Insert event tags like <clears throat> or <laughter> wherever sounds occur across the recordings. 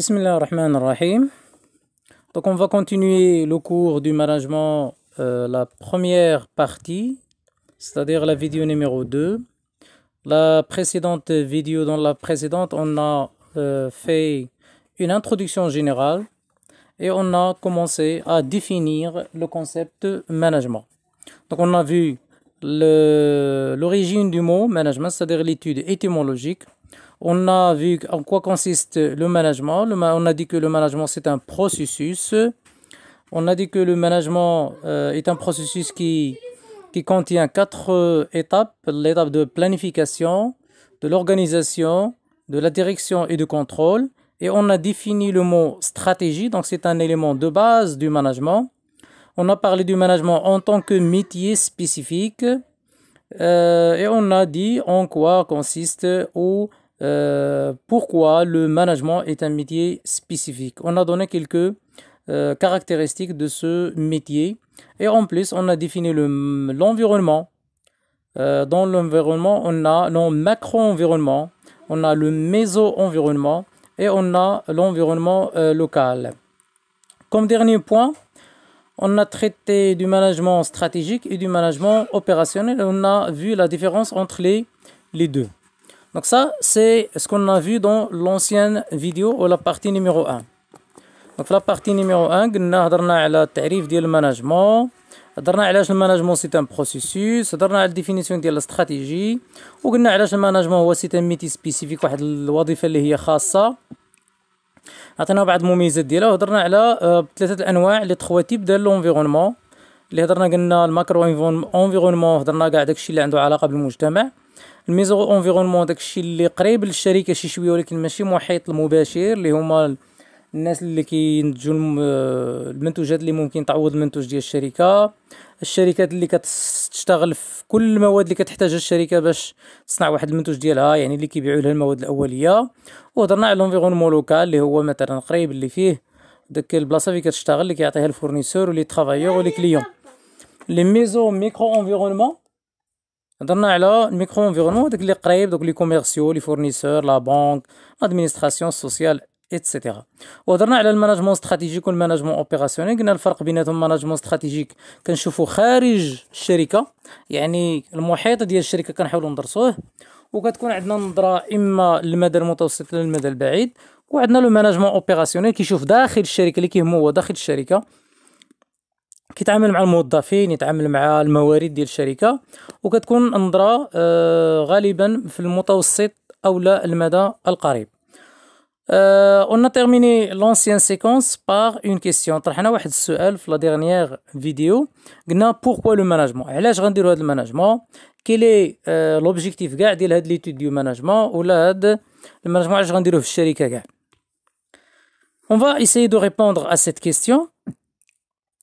Bismillah ar-Rahman ar-Rahim. Donc on va continuer le cours du management, euh, la première partie, c'est-à-dire la vidéo numéro 2. La précédente vidéo, dans la précédente, on a euh, fait une introduction générale et on a commencé à définir le concept management. Donc on a vu l'origine du mot management, c'est-à-dire l'étude étymologique. On a vu en quoi consiste le management. on a dit que le management, c'est un processus. On a dit que le management euh, est un processus qui, qui contient quatre euh, étapes. L'étape de planification, de l'organisation, de la direction et de contrôle. Et on a défini le mot stratégie, donc c'est un élément de base du management. On a parlé du management en tant que métier spécifique. Euh, et on a dit en quoi consiste ou euh, pourquoi le management est un métier spécifique. On a donné quelques euh, caractéristiques de ce métier et en plus on a défini l'environnement. Euh, dans l'environnement, on a le macro-environnement, on a le méso-environnement et on a l'environnement local. Comme dernier point, on a traité du management stratégique et du management opérationnel. On a vu la différence entre les, les deux. Donc ça, c'est ce qu'on a vu dans l'ancienne vidéo ou la partie numéro 1. Donc في la partie numéro 1, قلنا هضرنا على التعريف ديال الماناجمون هضرنا علاش الماناجمون سي ان بروسيسوس هضرنا على الديفينيسيون ديال الاستراتيجي وقلنا علاش الماناجمون هو سي ان ميتي سبيسيفيك واحد الوظيفه اللي هي خاصه عطينا بعض المميزات ديالها وهضرنا على ثلاثه الانواع لي تخوا تيب ديال لونفيرونمون اللي هضرنا قلنا الماكرو انفيرونمون هضرنا كاع داكشي اللي عنده علاقه بالمجتمع الميزو اونفيرونمون داكشي اللي قريب للشركه شي شويه ولكن ماشي محيط المباشر اللي هما الناس اللي كينتجوا آه، المنتوجات اللي ممكن تعوض المنتوج ديال الشركه الشركات اللي كتشتغل في كل المواد اللي كتحتاجها الشركه باش تصنع واحد المنتوج ديالها يعني اللي كيبيعوا لها المواد الاوليه وهضرنا على لونفيرونمون لوكال اللي هو مثلا قريب اللي فيه داك البلاصه اللي كتشتغل اللي كيعطيها الفورنيسور ولي ترافايور ولي كليون لي ميزو ميكرو انفيرونمون هضرنا على الميكرو انفيرونمون داك اللي قريب دوك لي كوميرسيو لي فورنيسور لا بانك ادمنستراسيون سوسيال ايتترا وهضرنا على الماناجمون استراتيجيك والماناجمون اوبيراسيونيل قلنا الفرق بيناتهم ماناجمون استراتيجيك كنشوفو خارج الشركه يعني المحيط ديال الشركه كنحاولو ندرسوه وكتكون عندنا نظره اما للمدى المتوسط للمدى البعيد وعندنا لو ماناجمون اوبيراسيونيل كيشوف داخل الشركه اللي كيهمو هو داخل الشركه كيتعامل مع الموظفين يتعامل مع الموارد ديال الشركه وكتكون النظره آه، غالبا في المتوسط او لا المدى القريب اون تيرميني لونسيان سيكونس بار اون كيسيون طرحنا واحد السؤال في لا ديرنيير فيديو قلنا بوركوا لو ماناجمون علاش غنديروا هذا الماناجمون كيلي لوبجيكتيف آه، كاع ديال هاد ليتود ديو ماناجمون ولا هاد الماناجمون علاش غنديروه في الشركه كاع اون فا ايسيي دو répondre ا سيت كيستيون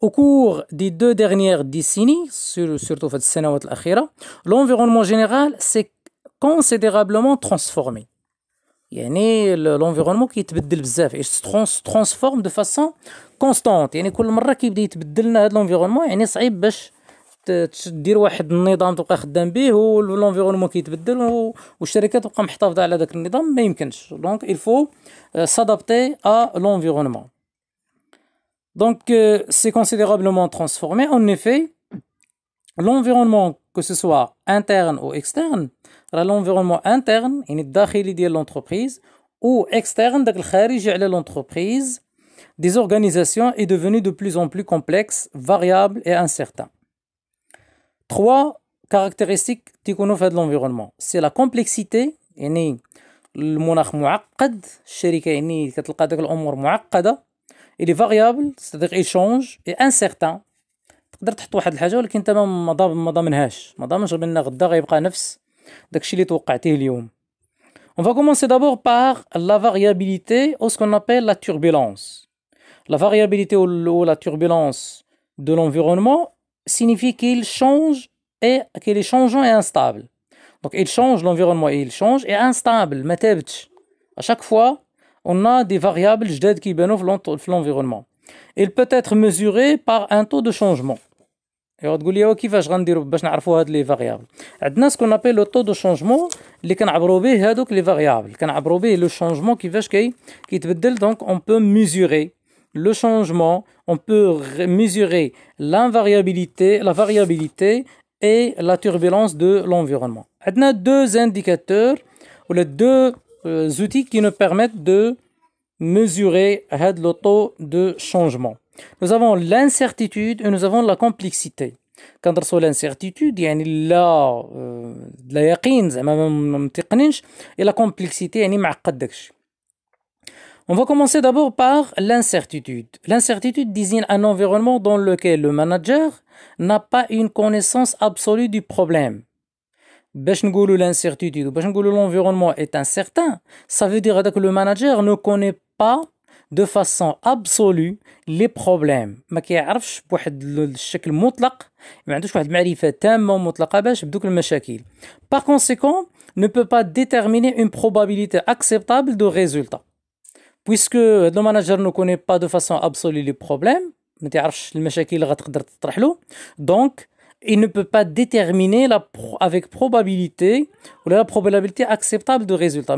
Au cours des deux dernières décennies, surtout cette décennie-là, l'environnement général s'est considérablement transformé. Il y a eu l'environnement qui a été modifié. Il se transforme de façon constante. Il y a des colères qui ont été modifiées dans l'environnement. Il y a des choses que tu dis à un individu dans l'environnement qui est modifié, ou les entreprises sont ont été affectées par la destruction. Impossible. Donc, il faut euh, s'adapter à l'environnement. Donc, euh, c'est considérablement transformé. En effet, l'environnement, que ce soit interne ou externe, l'environnement interne, il est l'entreprise, ou externe, l'entreprise, des organisations est devenu de plus en plus complexe, variable et incertain. Trois caractéristiques de l'environnement. C'est la complexité, يعني المناخ معقد الشركة يعني كتلقى داك الأمور اللي فاريابل صديق cest à تقدر On va commencer d'abord par la variabilité ou ce qu'on appelle la turbulence. La variabilité ou la turbulence de l'environnement signifie qu'il change et qu'il est changeant et instable. Donc il change l'environnement et il change et instable, mais À chaque fois, on a des variables qui viennent de l'environnement. Il peut être mesuré par un taux de changement. Et on qui va changer pour variables a ce qu'on appelle le taux de changement, qui donc les variables. Qui le changement qui va Donc, on peut mesurer le changement, on peut mesurer l'invariabilité, la variabilité et la turbulence de l'environnement. On a deux indicateurs, ou les deux euh, outils qui nous permettent de mesurer le hein, taux de changement. Nous avons l'incertitude et nous avons la complexité. Quand on l'incertitude, il y a la euh, la et la complexité, On va commencer d'abord par l'incertitude. L'incertitude désigne un environnement dans lequel le manager n'a pas une connaissance absolue du problème l'incertitude, l'environnement est incertain, ça veut dire que le manager ne connaît pas de façon absolue les problèmes par conséquent ne peut pas déterminer une probabilité acceptable de résultat puisque le manager ne connaît pas de façon absolue les problèmes il pas donc il ne peut pas déterminer la avec probabilité ou la probabilité acceptable de résultat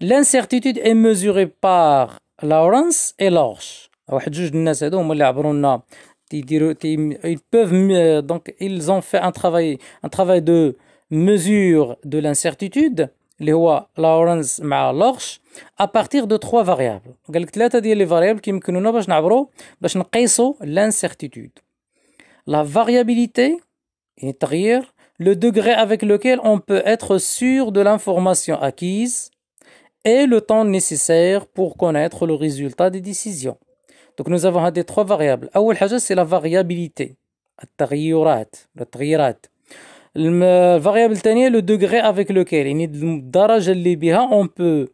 L'incertitude est mesurée par Lawrence et Lorsch. ils peuvent ont fait un un travail de mesure de l'incertitude les lois Lawrence à partir de trois variables. variables qui nous l'incertitude. La variabilité, le degré avec lequel on peut être sûr de l'information acquise et le temps nécessaire pour connaître le résultat des décisions. Donc nous avons des trois variables. La première, c'est la variabilité. La variabilité. La variable est le degré avec lequel on peut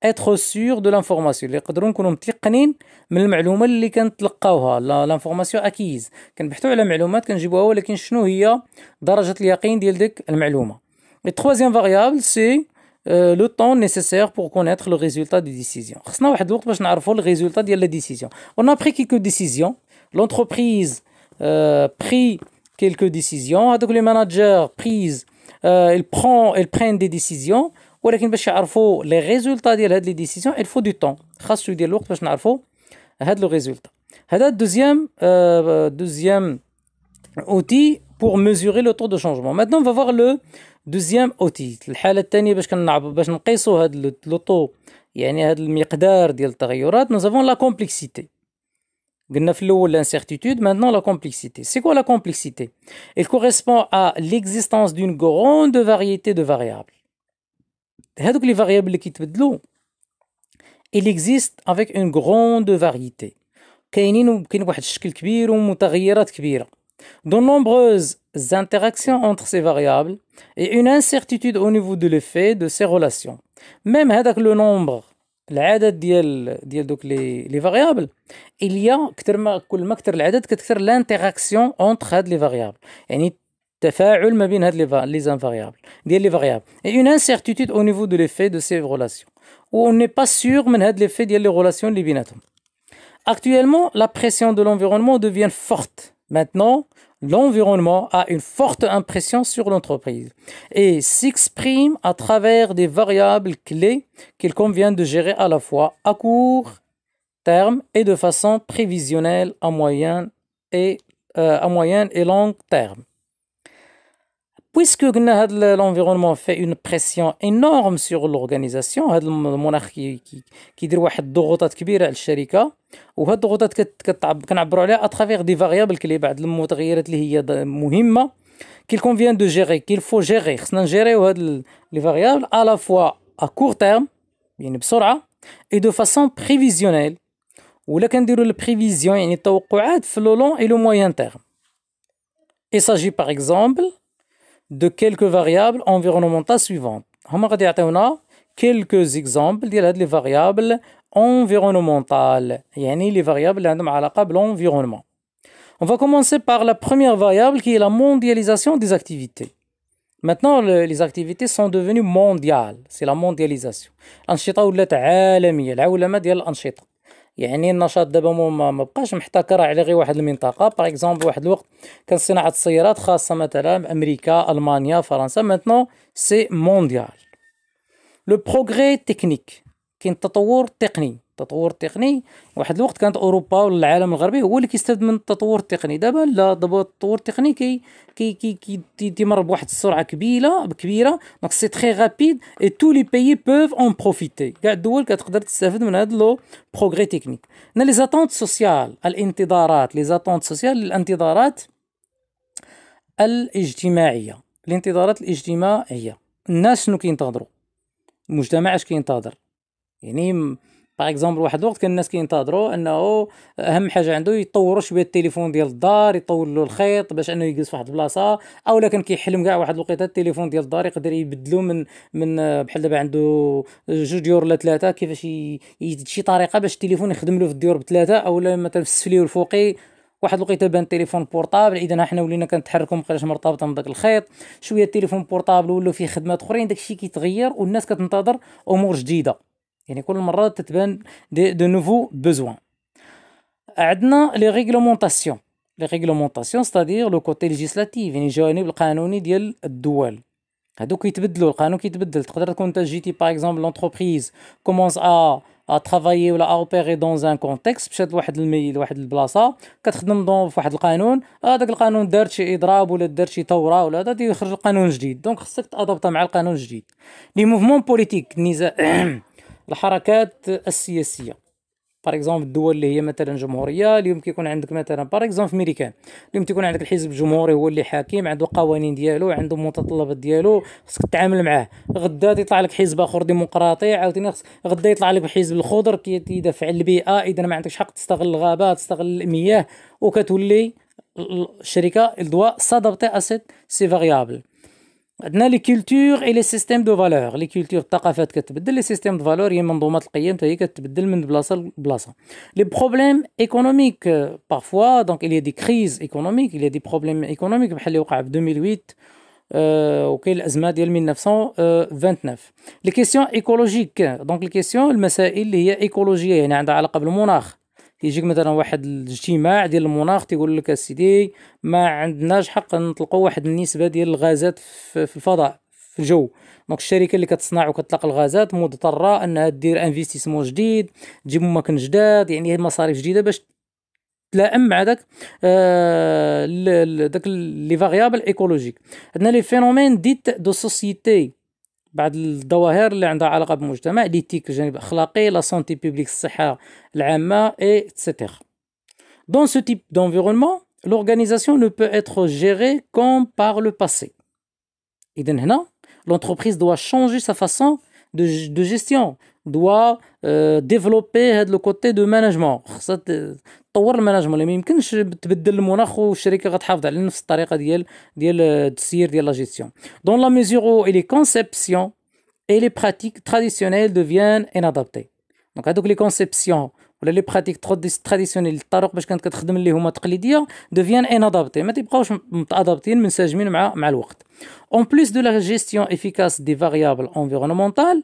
être sûr de l'information li qadrou nkounou mtiqnin men l'malouma li kantlqawha l'information acquise kanbhetou ala maloumat kanjibouha walakin chnou hiya darajat la dial dik l'malouma et troisième variable c'est euh, le temps nécessaire pour connaître le résultat des décisions khassna wahed lwaqt bach n'arfou le résultat dial la décision on a pris quelques décisions l'entreprise a euh, pris quelques décisions هذوك les managers prises euh, ils prennent ils prennent des décisions ولكن باش يعرفوا les résultats ديال هاد les décisions il faut du temps خاصو يدير الوقت باش نعرفوا هاد le résultat هذا deuxième euh, deuxième outil pour mesurer le taux de changement maintenant on va voir le deuxième دوزيام اوتي الحاله الثانيه باش كنعبر باش نقيسوا هاد لو طو يعني هاد المقدار ديال التغيرات avons la complexité l'incertitude, maintenant la complexité. C'est quoi la complexité Elle correspond à l'existence d'une grande variété de variables. les variables qui il existe avec une grande variété. De nombreuses interactions entre ces variables et une incertitude au niveau de l'effet de ces relations. Même le nombre L'addit de les variables, il y a l'interaction entre les variables. Et il y a une incertitude au niveau de l'effet de ces relations. On n'est pas sûr de l'effet de ces relations. Actuellement, la pression de l'environnement devient forte. Maintenant, l'environnement a une forte impression sur l'entreprise et s'exprime à travers des variables clés qu'il convient de gérer à la fois à court terme et de façon prévisionnelle à moyen et, euh, à moyen et long terme est-ce que puisque l'environnement fait une pression énorme sur l'organisation, le monarque qui, qui, qui dirait une dorota de kibir à l'sharika, ou une dorota de kattab, qu'on abrole à travers des variables qui les bad, le mot de rire qu'il convient de gérer, qu'il faut gérer, sinon gérer les variables à la fois à court terme, bien sûr, et de façon prévisionnelle, ou là qu'on dirait prévision, il y a une long et le moyen terme. Il s'agit par exemple, de quelques variables environnementales suivantes. On hum, va quelques exemples de variables environnementales, يعني les variables qui table l'environnement. On va commencer par la première variable qui est la mondialisation des activités. Maintenant, les activités sont devenues mondiales. C'est la mondialisation. l'anchita. يعني النشاط دابا ما مبقاش محتكر على غير واحد المنطقه باغ اكزومبل واحد الوقت كان صناعه السيارات خاصه مثلا امريكا المانيا فرنسا maintenant سي مونديال لو بروغري تكنيك كاين التطور التقني التطور التقني واحد الوقت كانت اوروبا ولا العالم الغربي هو اللي كيستافد من التطور التقني دابا لا دابا التطور التقني كي كي كي كيمر بواحد السرعه كبيره كبيره دونك سي تري رابيد اي تو لي بيي بوف اون بروفيتي كاع الدول كتقدر تستافد من هاد لو بروغري تكنيك هنا لي زاتونت سوسيال الانتظارات لي زاتونت سوسيال الانتظارات الاجتماعيه الانتظارات الاجتماعيه الناس شنو كينتظروا المجتمع اش كينتظر يعني باغ اكزومبل واحد الوقت كان الناس كينتظروا انه اهم حاجه عنده يطوروا شويه التليفون ديال الدار يطول له الخيط باش انه يجلس في واحد البلاصه او كان كيحلم كاع واحد الوقيته التليفون ديال الدار يقدر يبدلو من من بحال دابا عنده جوج ديور ولا ثلاثه كيفاش شي طريقه باش التليفون يخدم له في الديور بثلاثه او مثلا في السفلي والفوقي واحد الوقيته بان التليفون بورطابل اذا حنا ولينا كنتحركوا مابقاش مرتبطه من داك الخيط شويه التليفون بورطابل ولاو فيه خدمات اخرين داكشي كيتغير والناس كتنتظر امور جديده يعني كل مره تتبان دي دو نوفو بوزوان عندنا لي ريغلومونطاسيون لي ريغلومونطاسيون ستادير لو كوتي ليجيسلاتيف يعني الجوانب القانوني ديال الدول هادو كيتبدلوا القانون كيتبدل تقدر تكون انت جيتي باغ اكزومبل لونتربريز كومونس ا ا ترافايي ولا اوبيري دون ان كونتكست مشات لواحد المي لواحد البلاصه كتخدم دون في القانون آه، هذاك القانون دار شي اضراب ولا دار شي ثوره ولا هذا تيخرج القانون جديد دونك خصك تادبط مع القانون الجديد لي موفمون بوليتيك النزاع الحركات السياسيه باغ اكزومبل الدول اللي هي مثلا جمهوريه اليوم كيكون عندك مثلا باغ اكزومبل في امريكان اليوم تيكون عندك الحزب الجمهوري هو اللي حاكم عنده قوانين ديالو عنده متطلبات ديالو خصك تتعامل معاه غدا تيطلع لك حزب اخر ديمقراطي عاوتاني خص غدا يطلع لك حزب الخضر كيدافع على البيئه اذا ما عندكش حق تستغل الغابات تستغل المياه وكتولي الشركه الضوء صدبتي اسيت سي فاريابل عندنا لي كولتور اي لي سيستيم دو فالور لي كولتور الثقافات كتبدل لي سيستيم دو فالور هي منظومات القيم حتى هي كتبدل من بلاصه لبلاصه لي بروبليم ايكونوميك بارفوا دونك il دي كريز ايكونوميك crises دي il ايكونوميك بحال اللي وقع في 2008 وكاين الازمه ديال 1929 لي كيسيون ايكولوجيك دونك لي كيسيون المسائل اللي هي ايكولوجيه يعني عندها علاقه بالمناخ كيجيك مثلا واحد الاجتماع ديال المناخ تيقول لك اسيدي ما عندناش حق نطلقوا واحد النسبه ديال الغازات في الفضاء في الجو دونك الشركه اللي كتصنع وكتطلق الغازات مضطره انها دير انفستيسمون جديد تجيب ممكن جداد يعني مصاريف جديده باش تلائم مع داك آه، داك لي فاريابل ايكولوجيك عندنا لي فينومين ديت دو سوسيتي Dans ce type d'environnement, l'organisation ne peut être gérée comme par le passé. l'entreprise doit changer sa façon de, gestion, doit euh, développer le côté de management dans la mesure où les conceptions et les pratiques traditionnelles deviennent inadaptées. Donc, les conceptions, ou les pratiques traditionnelles, deviennent inadaptées. Mais ils ne sont adaptés, mais En plus de la gestion efficace des variables environnementales,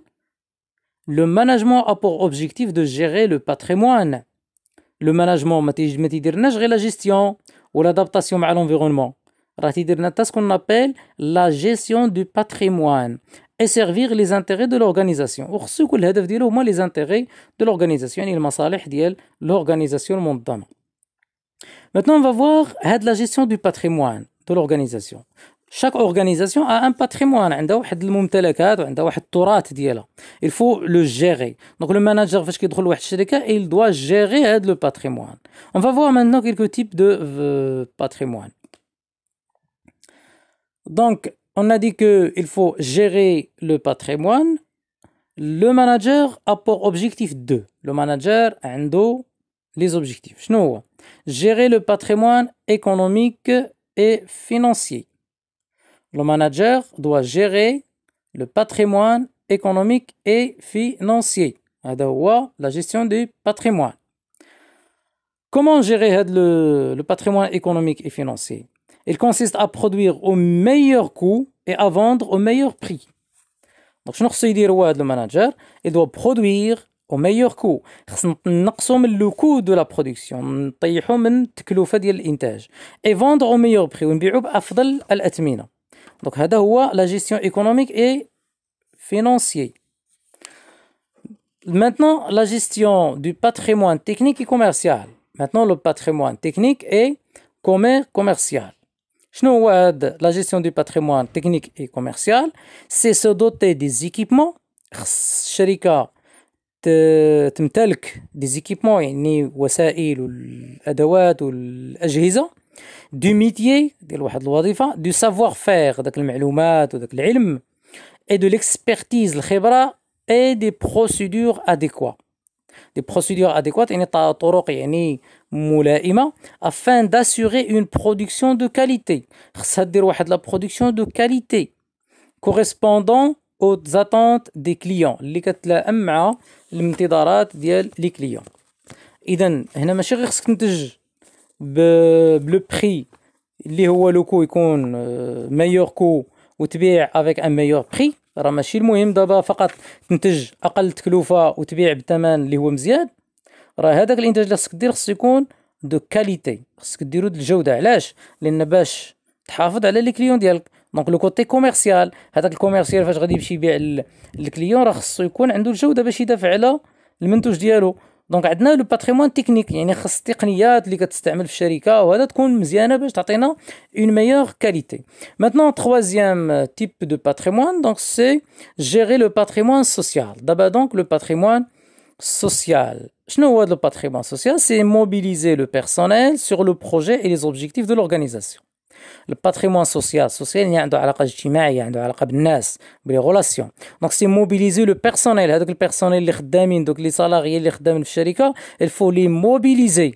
le management a pour objectif de gérer le patrimoine le management, la gestion ou l'adaptation à l'environnement, c'est ce qu'on appelle la gestion du patrimoine et servir les intérêts de l'organisation. Ce seul veut dire au les intérêts de l'organisation, il les l'organisation mondiale. Maintenant, on va voir la gestion du patrimoine de l'organisation. Chaque organisation a un patrimoine. عندها واحد الممتلكات وعندها واحد التراث ديالها il doit gérer le patrimoine. on va voir maintenant quelques types de euh, patrimoine donc on a dit qu'il faut gérer le patrimoine le manager a pour objectif 2 le manager a les objectifs que gérer le patrimoine économique et financier le manager doit gérer le patrimoine économique et financier. La gestion du patrimoine. Comment gérer le, patrimoine économique et financier Il consiste à produire au meilleur coût et à vendre au meilleur prix. Donc, je sais dire le manager, il doit produire au meilleur coût. le coût de la production et vendre au meilleur prix. Donc, la gestion économique et financière. Maintenant, la gestion du patrimoine technique et commercial. Maintenant, le patrimoine technique et commercial. la gestion du patrimoine technique et commercial, c'est se doter des équipements. Sharika تمتلك des équipements يعني وسائل والادوات والاجهزه du métier de du savoir-faire de et de l'expertise, et des procédures adéquates, des procédures adéquates afin d'assurer une production de qualité, ça la production de qualité correspondant aux attentes des clients, les les clients. بلو بري اللي هو لو كو يكون ميور آه، كو وتبيع افيك ان ميور بري راه ماشي المهم دابا فقط تنتج اقل تكلفه وتبيع بثمن اللي هو مزيان راه هذاك الانتاج اللي خصك دير خصو يكون دو كاليتي خصك ديرو د الجوده علاش لان باش تحافظ على لي كليون ديالك دونك لو كوتي كوميرسيال هذاك الكوميرسيال فاش غادي يمشي يبيع للكليون راه خصو يكون عنده الجوده باش يدافع على المنتوج ديالو Donc, le patrimoine technique, تكنيك يعني خاص التقنيات اللي كتستعمل في الشركه وهذا une meilleure qualité. maintenant troisième type de patrimoine donc c'est gérer le patrimoine social d'abord donc le patrimoine social le patrimoine social c'est mobiliser le personnel sur le projet et les objectifs de l'organisation الباتريمون سوسيال سوسيال يعني عنده علاقه اجتماعيه يعني عنده علاقه بالناس بلي غولاسيون دونك سي موبيليزي لو بيرسونيل هذوك البيرسونيل اللي خدامين دوك لي سالاريي اللي خدامين في الشركه الفو لي موبيليزي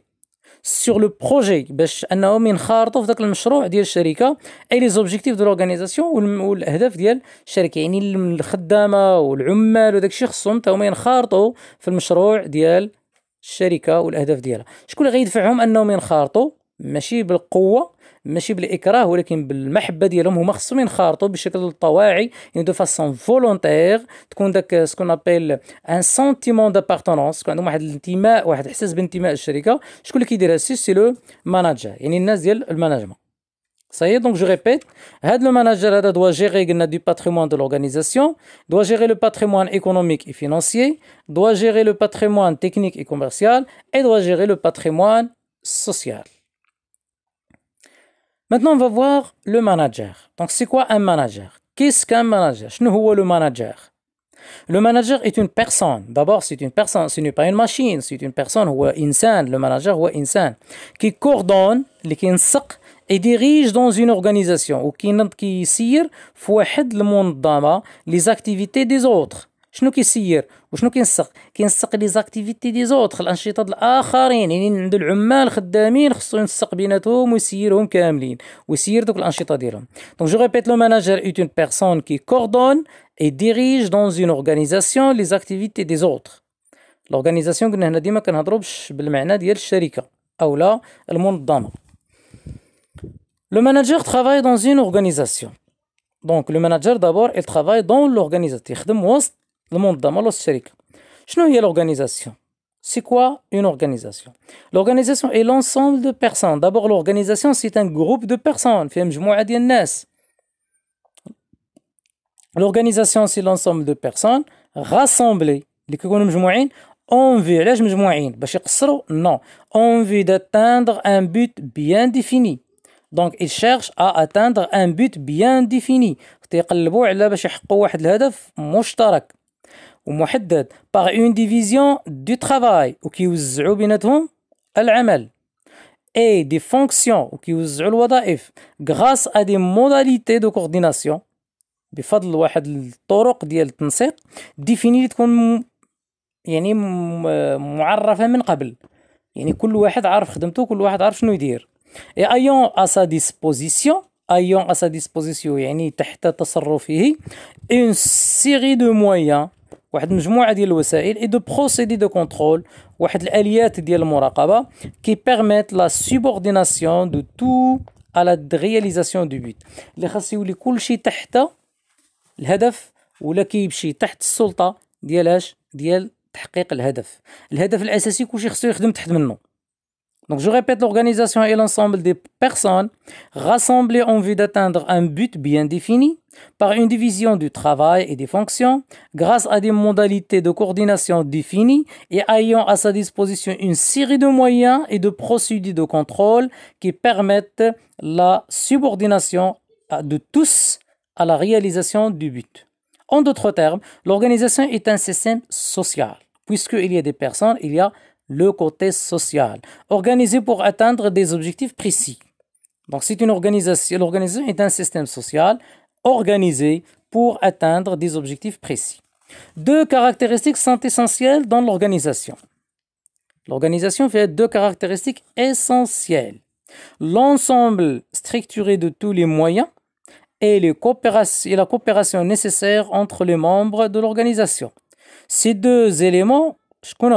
سور لو بروجي باش انهم ينخرطوا في ذاك المشروع ديال الشركه اي لي زوبجيكتيف دو لورغانيزاسيون والاهداف ديال الشركه يعني الخدامه والعمال وداك الشيء خصهم تاهما هما ينخرطوا في المشروع ديال الشركه والاهداف ديالها شكون اللي غيدفعهم انهم ينخرطوا ماشي بالقوه ماشي بالاكراه ولكن بالمحبه ديالهم هما خصهم ينخرطوا بشكل طواعي يعني دو فاسون فولونتير تكون داك سكون ابيل ان سونتيمون دابارتونونس تكون عندهم واحد الانتماء واحد الاحساس بانتماء الشركه شكون اللي كيدير هادشي السيس سي لو ماناجر يعني الناس ديال الماناجمون صاي دونك جو ريبيت هاد لو ماناجر هذا دوا جيري قلنا دو باتريمون دو لورغانيزاسيون دوا جيري لو باتريمون ايكونوميك اي فينانسيي دوا جيري لو باتريمون تكنيك اي كوميرسيال اي دوا جيري لو باتريمون سوسيال Maintenant, on va voir le manager. Donc, c'est quoi un manager Qu'est-ce qu'un manager Je ne le manager. Le manager est une personne. D'abord, c'est une personne, ce n'est pas une machine, c'est une personne ou le manager ou insane qui coordonne, qui et dirige dans une organisation ou qui qui d'abord les activités des autres. شنو كيسير وشنو كينسق كينسق لي زاكتيفيتي دي زوتر الانشطه الاخرين يعني عنده العمال خدامين خصو ينسق بيناتهم ويسيرهم كاملين ويسير دوك الانشطه ديالهم دونك جو ريبيت لو ماناجر ايت اون بيرسون كي كوردون اي ديريج دون اون اورغانيزاسيون لي زاكتيفيتي دي زوتر لورغانيزاسيون قلنا هنا ديما كنهضروا بالمعنى ديال الشركه او لا المنظمه لو ماناجر ترافاي دون اون اورغانيزاسيون دونك لو ماناجر دابور اي ترافاي دون لورغانيزاسيون يخدم وسط المنظمه pas l'organisation C'est quoi une organisation L'organisation est l'ensemble de personnes. D'abord, l'organisation, c'est un groupe de personnes. L'organisation, c'est l'ensemble de personnes rassemblées. Non. Envie d'atteindre un but bien défini. Donc, ils cherchent à atteindre un but bien défini. ومحدد باغ اون ديفيزيون دو ترافاي وكيوزعوا بيناتهم العمل اي دي فونكسيون وكيوزعوا الوظائف غراس ا دي موداليتي دو كورديناسيون بفضل واحد الطرق ديال التنسيق ديفيني اللي تكون يعني معرفه من قبل يعني كل واحد عارف خدمته كل واحد عارف شنو يدير اي ايون ا سا ديسبوزيسيون ايون ا سا ديسبوزيسيون يعني تحت تصرفه اون سيري دو مويان واحد مجموعه ديال الوسائل اي دو بروسيدي دو كونترول واحد الاليات ديال المراقبه كي بيرميت لا سوبورديناسيون دو تو ا لا رياليزاسيون دو بوت اللي خاص يولي كلشي تحت الهدف ولا كيمشي تحت السلطه ديال اش ديال تحقيق الهدف الهدف الاساسي كلشي خصو يخدم تحت منه Donc je répète, l'organisation est l'ensemble des personnes rassemblées en vue d'atteindre un but bien défini par une division du travail et des fonctions grâce à des modalités de coordination définies et ayant à sa disposition une série de moyens et de procédures de contrôle qui permettent la subordination de tous à la réalisation du but. En d'autres termes, l'organisation est un système social puisqu'il y a des personnes, il y a le côté social, organisé pour atteindre des objectifs précis. Donc c'est une organisation, l'organisation est un système social organisé pour atteindre des objectifs précis. Deux caractéristiques sont essentielles dans l'organisation. L'organisation fait deux caractéristiques essentielles. L'ensemble structuré de tous les moyens et, les la coopération nécessaire entre les membres de l'organisation. Ces deux éléments, je connais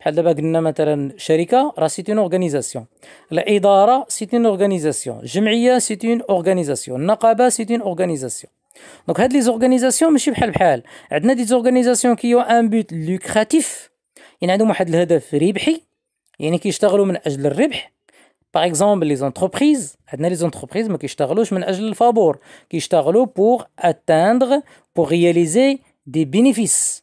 بحال دابا قلنا مثلا شركه راه سيت اون اورغانيزاسيون الاداره سيت اون اورغانيزاسيون الجمعيه سيت اون اورغانيزاسيون النقابه سيت اون اورغانيزاسيون دونك هاد لي زورغانيزاسيون ماشي بحال بحال عندنا دي زورغانيزاسيون كي ان بوت لوكراتيف يعني عندهم واحد الهدف ربحي يعني كيشتغلوا من اجل الربح باغ اكزومبل لي زونتربريز عندنا لي زونتربريز ما كيشتغلوش من اجل الفابور كيشتغلوا بور اتاندغ بور رياليزي دي بينيفيس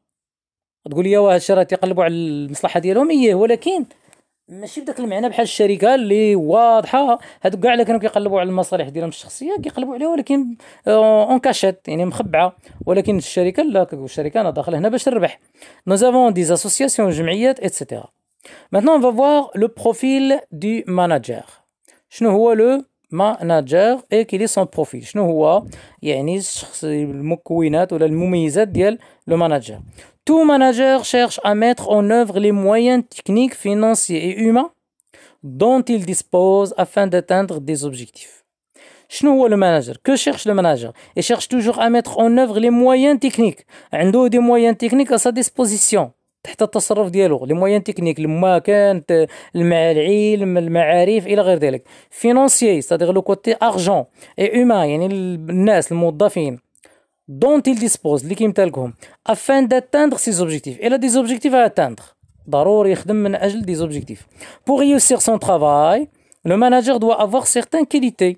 تقول لي واه هادشي راه تيقلبوا على المصلحه ديالهم ايه ولكن ماشي بداك المعنى بحال الشركه اللي واضحه هادوك كاع اللي كانوا كيقلبوا على المصالح ديالهم الشخصيه كيقلبوا عليها ولكن اون آه، كاشيت يعني مخبعه ولكن الشركه لا كتقول الشركه انا داخل هنا باش نربح نو زافون دي اسوسياسيون جمعيات اتسيتيرا ماتنون فوا فوار لو بروفيل profil du شنو هو لو Manager et qu'il بروفيل شنو هو يعني المكونات ولا Tout manager cherche à mettre en œuvre les moyens techniques, financiers et humains dont il dispose afin d'atteindre des objectifs. شنو le manager. Que cherche le manager Il cherche toujours à mettre en œuvre les moyens techniques. Il a des moyens techniques à sa disposition. تحت التصرف ديالو لي موان تكنيك لما كانت مع العلم المعارف الى غير ذلك فينونسيي ستادير لو كوتي ارجون اي اوما يعني الناس الموظفين دونت ايل ديسبوز اللي كيمتلكهم افان داتاندغ سي زوبجيكتيف الى دي زوبجيكتيف اتاندغ ضروري يخدم من اجل دي زوبجيكتيف بوغ réussir سون ترافاي لو ماناجر دوا افوغ سيغتان كيليتي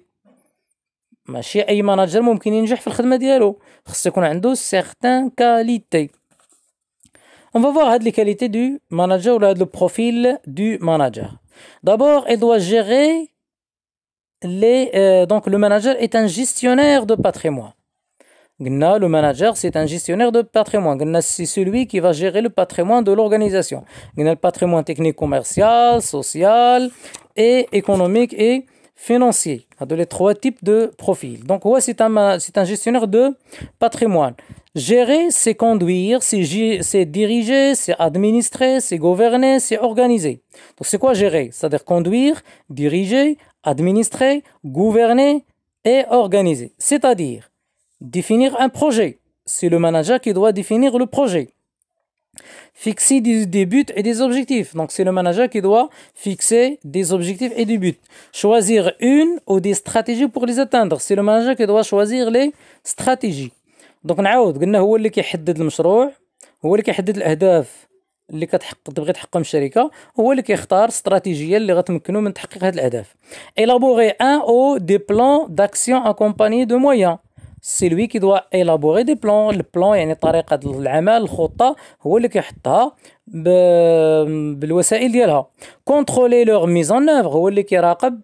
ماشي اي ماناجر ممكن ينجح في الخدمه ديالو خص يكون عنده سيغتان كاليتي On va voir hein, les qualités du manager ou le profil du manager. D'abord, il doit gérer les. Euh, donc, le manager est un gestionnaire de patrimoine. le manager, c'est un gestionnaire de patrimoine. c'est celui qui va gérer le patrimoine de l'organisation. le patrimoine technique commercial, social et économique et financier, hein, de les trois types de profils. Donc, ouais, c'est un, c'est un gestionnaire de patrimoine. Gérer, c'est conduire, c'est diriger, c'est administrer, c'est gouverner, c'est organiser. Donc, c'est quoi gérer C'est-à-dire conduire, diriger, administrer, gouverner et organiser. C'est-à-dire définir un projet. C'est le manager qui doit définir le projet. Fixer des buts et des objectifs. Donc, c'est le manager qui doit fixer des objectifs et des buts. Choisir une ou des stratégies pour les atteindre. C'est le manager qui doit choisir les stratégies. Donc, on نعاود قلنا qui اللي كيحدد المشروع هو اللي كيحدد الاهداف اللي كتحقق تبغي تحققهم الشركه هو اللي كيختار استراتيجيه اللي غتمكنو من تحقيق هاد الاهداف Élaborer un ou des plans d'action accompagnés de moyens. سي لوي كي دوا ايلابوري دي بلان البلان يعني طريقه العمل الخطه هو اللي كيحطها بالوسائل ديالها كونترولي لوغ ميزون اوفر هو اللي كيراقب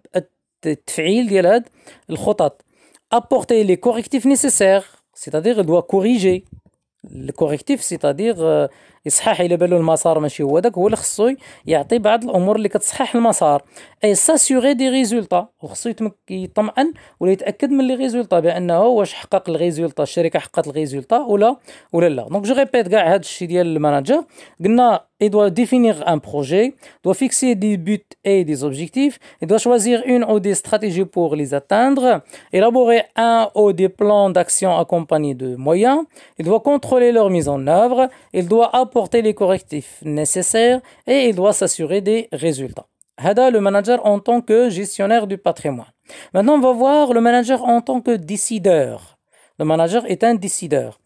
التفعيل ديال هاد الخطط ابورتي لي كوريكتيف نيسيسير سي تادير دوا كوريجي doit corriger. Le يصحح الى بالو المسار ماشي هو داك هو اللي خصو يعطي بعض الامور اللي كتصحح المسار اي ساسيغي دي ريزولطا وخصو يطمئن ولا يتاكد من لي ريزولطا بانه واش حقق الريزولطا الشركه حققت الريزولطا ولا ولا لا دونك جو ريبيت كاع هذا الشيء ديال المانجر قلنا اي دو ديفينيغ ان بروجي دو فيكسي دي بوت اي دي زوبجيكتيف اي دو choisir اون او دي ستراتيجي بور لي اتاندر élaborer ان او دي بلان داكسيون اكومباني دو مويان اي دو كونترولي لور mise en œuvre, il porter les correctifs nécessaires et il doit s'assurer des résultats. Hada, le manager en tant que gestionnaire du patrimoine. Maintenant, on va voir le manager en tant que décideur. Le manager est un décideur.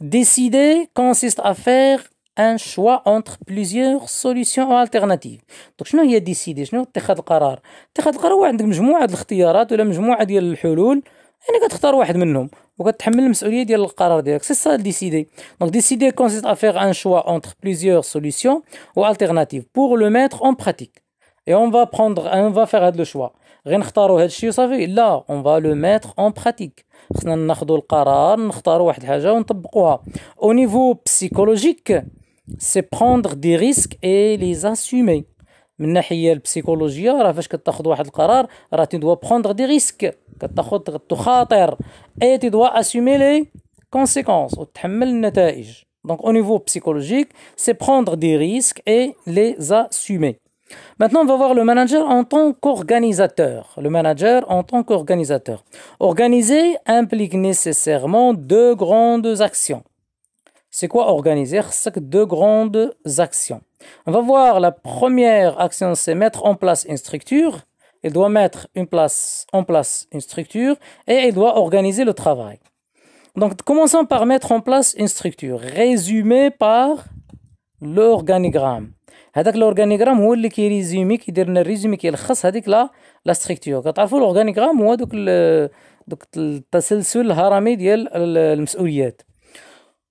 Décider consiste à faire un choix entre plusieurs solutions ou alternatives. Donc, شنو هي décider شنو القرار القرار عندك مجموعة الاختيارات مجموعة ديال الحلول on eux la décision, c'est ça décider. Donc décider consiste à faire un choix entre plusieurs solutions ou alternatives pour le mettre en pratique. Et on va faire le choix, on Là, on va le mettre en pratique. On la décision, on Au niveau psychologique, c'est prendre des risques et les assumer. من الناحيه البسيكولوجيه راه فاش كتاخذ واحد القرار راه تدوا بروندر دي ريسك كتاخذ تخاطر اي تدوا اسومي لي كونسيكونس وتحمل النتائج دونك au niveau psychologique c'est prendre des risques et les assumer Maintenant, on va voir le manager en tant qu'organisateur. Le manager en tant qu'organisateur. Organiser implique nécessairement deux grandes actions. C'est quoi organiser C'est deux grandes actions. On va voir la première action, c'est mettre en place une structure. Il doit mettre une place, en place une structure et il doit organiser le travail. Donc, commençons par mettre en place une structure, résumée par l'organigramme. L'organigramme, هذاك qui هو اللي كيريزيمي كيدير لنا الريزومي كيلخص هذيك لا لا a كتعرفوا الاورجانيغرام هو دوك le دوك التسلسل الهرمي ديال المسؤوليات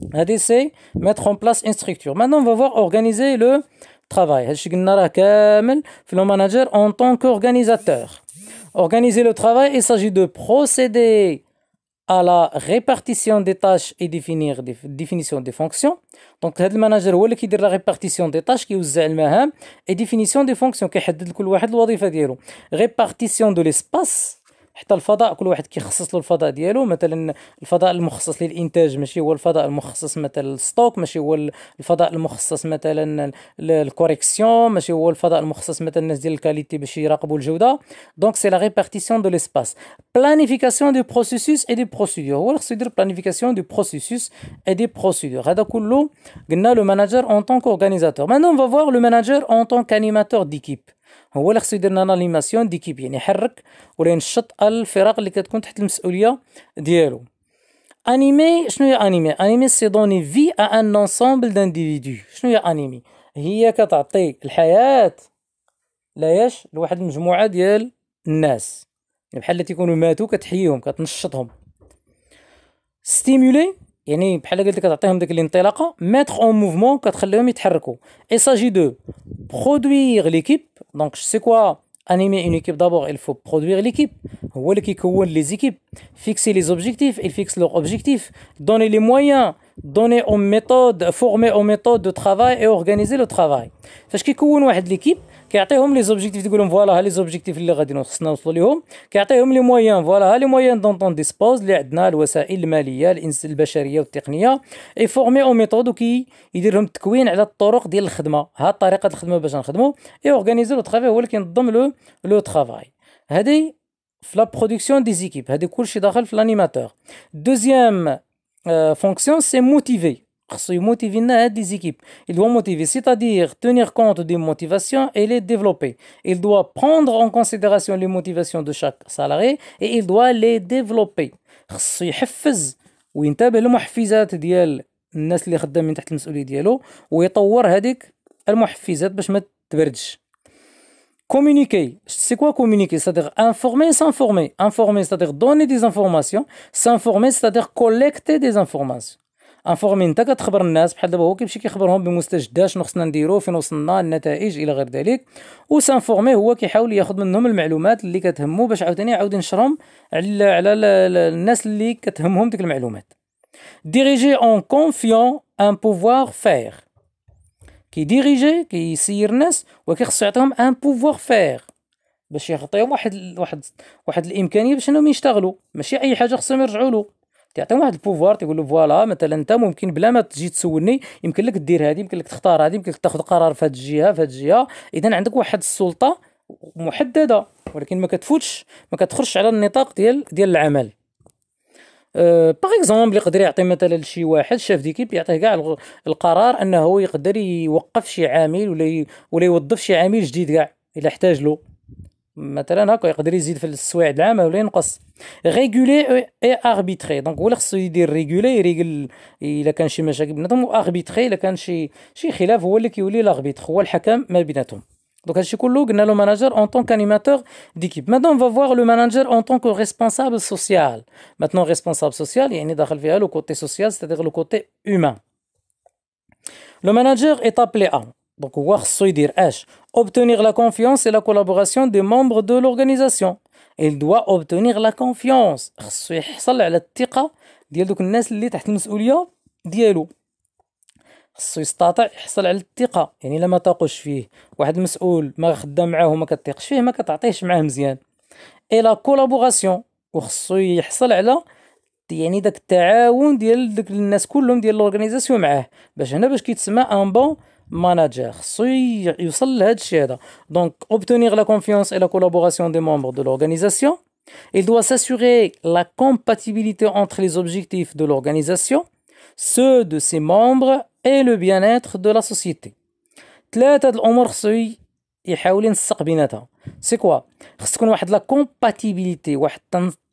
Mm. de mettre en place une structure. Maintenant, on va voir organiser le travail. Le manager en tant qu'organisateur. Organiser le travail, il s'agit de procéder à la répartition des tâches et définir des définitions des fonctions. Donc, le manager est qui dit la répartition des tâches, qui est et définition des fonctions, Répartition de l'espace. حتى الفضاء كل واحد كيخصص له الفضاء ديالو مثلا الفضاء المخصص للانتاج ماشي هو الفضاء المخصص مثلا الستوك ماشي هو الفضاء المخصص مثلا الكوريكسيون ماشي هو الفضاء المخصص مثلا الناس ديال الكاليتي باش يراقبوا الجوده دونك سي لا ريبارتيسيون دو ليسباس بلانيفيكاسيون دو بروسيسوس اي دي بروسيدور هو خصو يدير بلانيفيكاسيون دو بروسيسوس اي دي بروسيدور هذا كله قلنا لو ماناجر اون طونك اورغانيزاتور مانون فوا فوار لو ماناجر اون طونك انيماتور ديكيب هو اللي خصو يدير لنا لانيماسيون ديكيب يعني يحرك ولا ينشط الفرق اللي كتكون تحت المسؤوليه ديالو انيمي شنو هي انيمي انيمي سي دوني في ا ان انسامبل دانديفيدو شنو هي انيمي هي كتعطي الحياه لاياش لواحد المجموعه ديال الناس يعني بحال اللي تيكونوا ماتوا كتحييهم كتنشطهم ستيمولي يعني بحال قلت كتعطيهم ديك الانطلاقه ميتر اون موفمون كتخليهم يتحركوا اي ساجي دو برودوير ليكيب Donc, c'est quoi animer une équipe D'abord, il faut produire l'équipe. Voilà les équipes. Fixer les objectifs, ils fixent leurs objectifs. Donner les moyens دوني اون ميثود فورمي اون ميثود دو ترافاي اي اورغانيزي لو ترافاي فاش كيكون واحد ليكيب كيعطيهم لي زوبجيكتيف تقول لهم فوالا ها لي زوبجيكتيف اللي غادي خصنا نوصلوا ليهم كيعطيهم لي مويان فوالا ها لي مويان دونت اون ديسبوز اللي عندنا الوسائل الماليه الانس البشريه والتقنيه اي فورمي او ميثود وكي يدير لهم التكوين على الطرق ديال الخدمه ها طريقه الخدمه باش نخدموا اي اورغانيزي لو ترافاي هو اللي كينظم لو لو ترافاي هذه في لا برودكسيون دي زيكيب هذه كلشي داخل في لانيماتور دوزيام Euh, fonction, c'est motiver. motiver des équipes. Il doit motiver, c'est-à-dire tenir compte des motivations et les développer. Il doit prendre en considération les motivations de chaque salarié et il doit les développer. يحفز وينتبه للمحفزات ديال الناس اللي خدامين تحت المسؤوليه ديالو ويطور هذيك المحفزات باش ما تبردش Communiquer, c'est quoi communiquer C'est-à-dire informer, s'informer. Informer, c'est-à-dire donner des informations. S'informer, c'est-à-dire collecter des informations. انفورمي انت كتخبر الناس بحال دابا هو كيمشي كيخبرهم بمستجدات شنو خصنا نديرو فين وصلنا النتائج الى غير ذلك وسانفورمي هو كيحاول ياخذ منهم المعلومات اللي كتهمو باش عاوتاني عاود ينشرهم على على الناس اللي كتهمهم ديك المعلومات ديريجي اون كونفيون ان بوفوار فير كيديريجي كيسير الناس ولكن خصو يعطيهم ان بوفوار فير باش يعطيهم واحد واحد واحد الامكانيه باش انهم يشتغلوا ماشي اي حاجه خصهم يرجعوا له تعطيهم واحد البوفوار تيقول له فوالا مثلا انت ممكن بلا ما تجي تسولني يمكن لك دير هذه يمكن لك تختار هذه يمكن لك تاخذ قرار في هذه الجهه في هذه الجهه اذا عندك واحد السلطه محدده ولكن ما كتفوتش ما كتخرجش على النطاق ديال ديال العمل باغ آه، اكزومبل يقدر يعطي مثلا لشي واحد شاف ديكيب يعطيه كاع القرار انه هو يقدر يوقف شي عامل ولا ولا يوظف شي عامل جديد كاع الا احتاج له مثلا هكا يقدر يزيد في السوايع العامه ولا ينقص ريغولي اي اربيتري دونك هو اللي خصو يدير ريغولي يريغل الا كان شي مشاكل بيناتهم واربيتري الا كان شي شي خلاف هو اللي كيولي لاربيتر هو الحكم ما بيناتهم Donc, le manager en tant qu'animateur d'équipe. Maintenant, on va voir le manager en tant que responsable social. Maintenant, responsable social, il y a le côté social, c'est-à-dire le côté humain. Le manager est appelé à donc, obtenir la confiance et la collaboration des membres de l'organisation. Il doit obtenir la confiance. خصو يستطع يحصل على الثقه يعني لما ما فيه واحد مسؤول ما خدام معاه وما كتيقش فيه ما كتعطيهش معاه مزيان اي لا كولابوراسيون وخصو يحصل على يعني داك التعاون ديال داك الناس كلهم ديال لورغانيزاسيون معاه باش هنا باش كيتسمى ان بون ماناجر خصو يوصل لهذا الشيء هذا دونك اوبتونيغ لا كونفيونس اي لا كولابوراسيون دي ممبر دو لورغانيزاسيون Il doit s'assurer la compatibilité entre les objectifs de l'organisation ceux de ses membres et le bien-être de la société ثلاثة الأمور خصو يحاول ينسق بيناتها سي كوا خص تكون واحد لا كومباتيبيليتي واحد